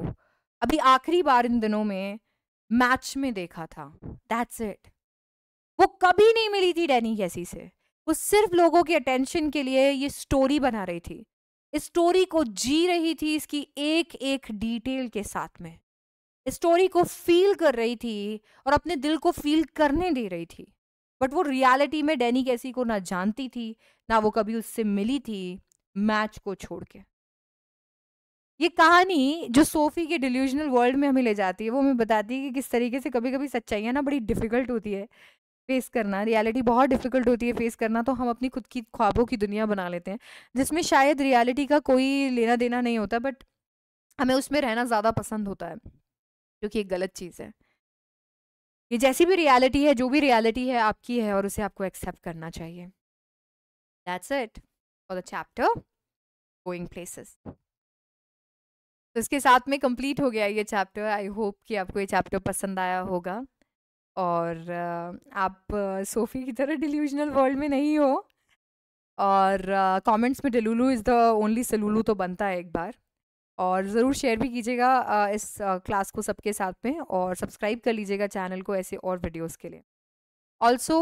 A: अभी आखिरी बार इन दिनों में मैच में देखा था दैट्स इट वो कभी नहीं मिली थी डैनी कैसी से वो सिर्फ लोगों के अटेंशन के लिए ये स्टोरी बना रही थी स्टोरी को जी रही थी इसकी एक एक डिटेल के साथ में स्टोरी को फील कर रही थी और अपने दिल को फील करने दे रही थी बट वो रियलिटी में डैनी कैसी को ना जानती थी ना वो कभी उससे मिली थी मैच को छोड़ के ये कहानी जो सोफी के डिल्यूजनल वर्ल्ड में हमें ले जाती है वो हमें बताती है कि किस तरीके से कभी कभी सच्चाइयाँ ना बड़ी डिफिकल्ट होती है फेस करना रियलिटी बहुत डिफिकल्ट होती है फेस करना तो हम अपनी खुद की ख्वाबों की दुनिया बना लेते हैं जिसमें शायद रियलिटी का कोई लेना देना नहीं होता बट हमें उसमें रहना ज़्यादा पसंद होता है क्योंकि एक गलत चीज़ है ये जैसी भी
B: रियलिटी है जो भी रियलिटी है आपकी है और उसे आपको एक्सेप्ट करना चाहिए that's it for the chapter going places तो इसके साथ में कंप्लीट हो गया ये चैप्टर आई होप कि आपको ये चैप्टर पसंद आया होगा
A: और आप सोफी की तरह डिल्यूजनल वर्ल्ड में नहीं हो और कमेंट्स में delulu is the only solulu तो बनता है एक बार और ज़रूर शेयर भी कीजिएगा इस क्लास को सबके साथ में और सब्सक्राइब कर लीजिएगा चैनल को ऐसे और वीडियोस के लिए ऑल्सो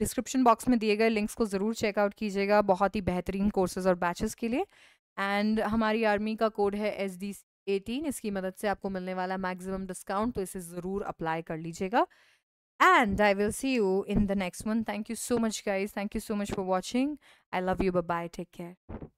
A: डिस्क्रिप्शन बॉक्स में दिए गए लिंक्स को ज़रूर चेकआउट कीजिएगा बहुत ही बेहतरीन कोर्सेज और बैचेस के लिए एंड हमारी आर्मी का कोड है एस डी एटीन इसकी मदद से आपको मिलने वाला मैक्सिमम डिस्काउंट तो इसे ज़रूर अप्लाई कर लीजिएगा
B: and I will see you in the next month thank you so much guys thank you so much for watching I love you bye take care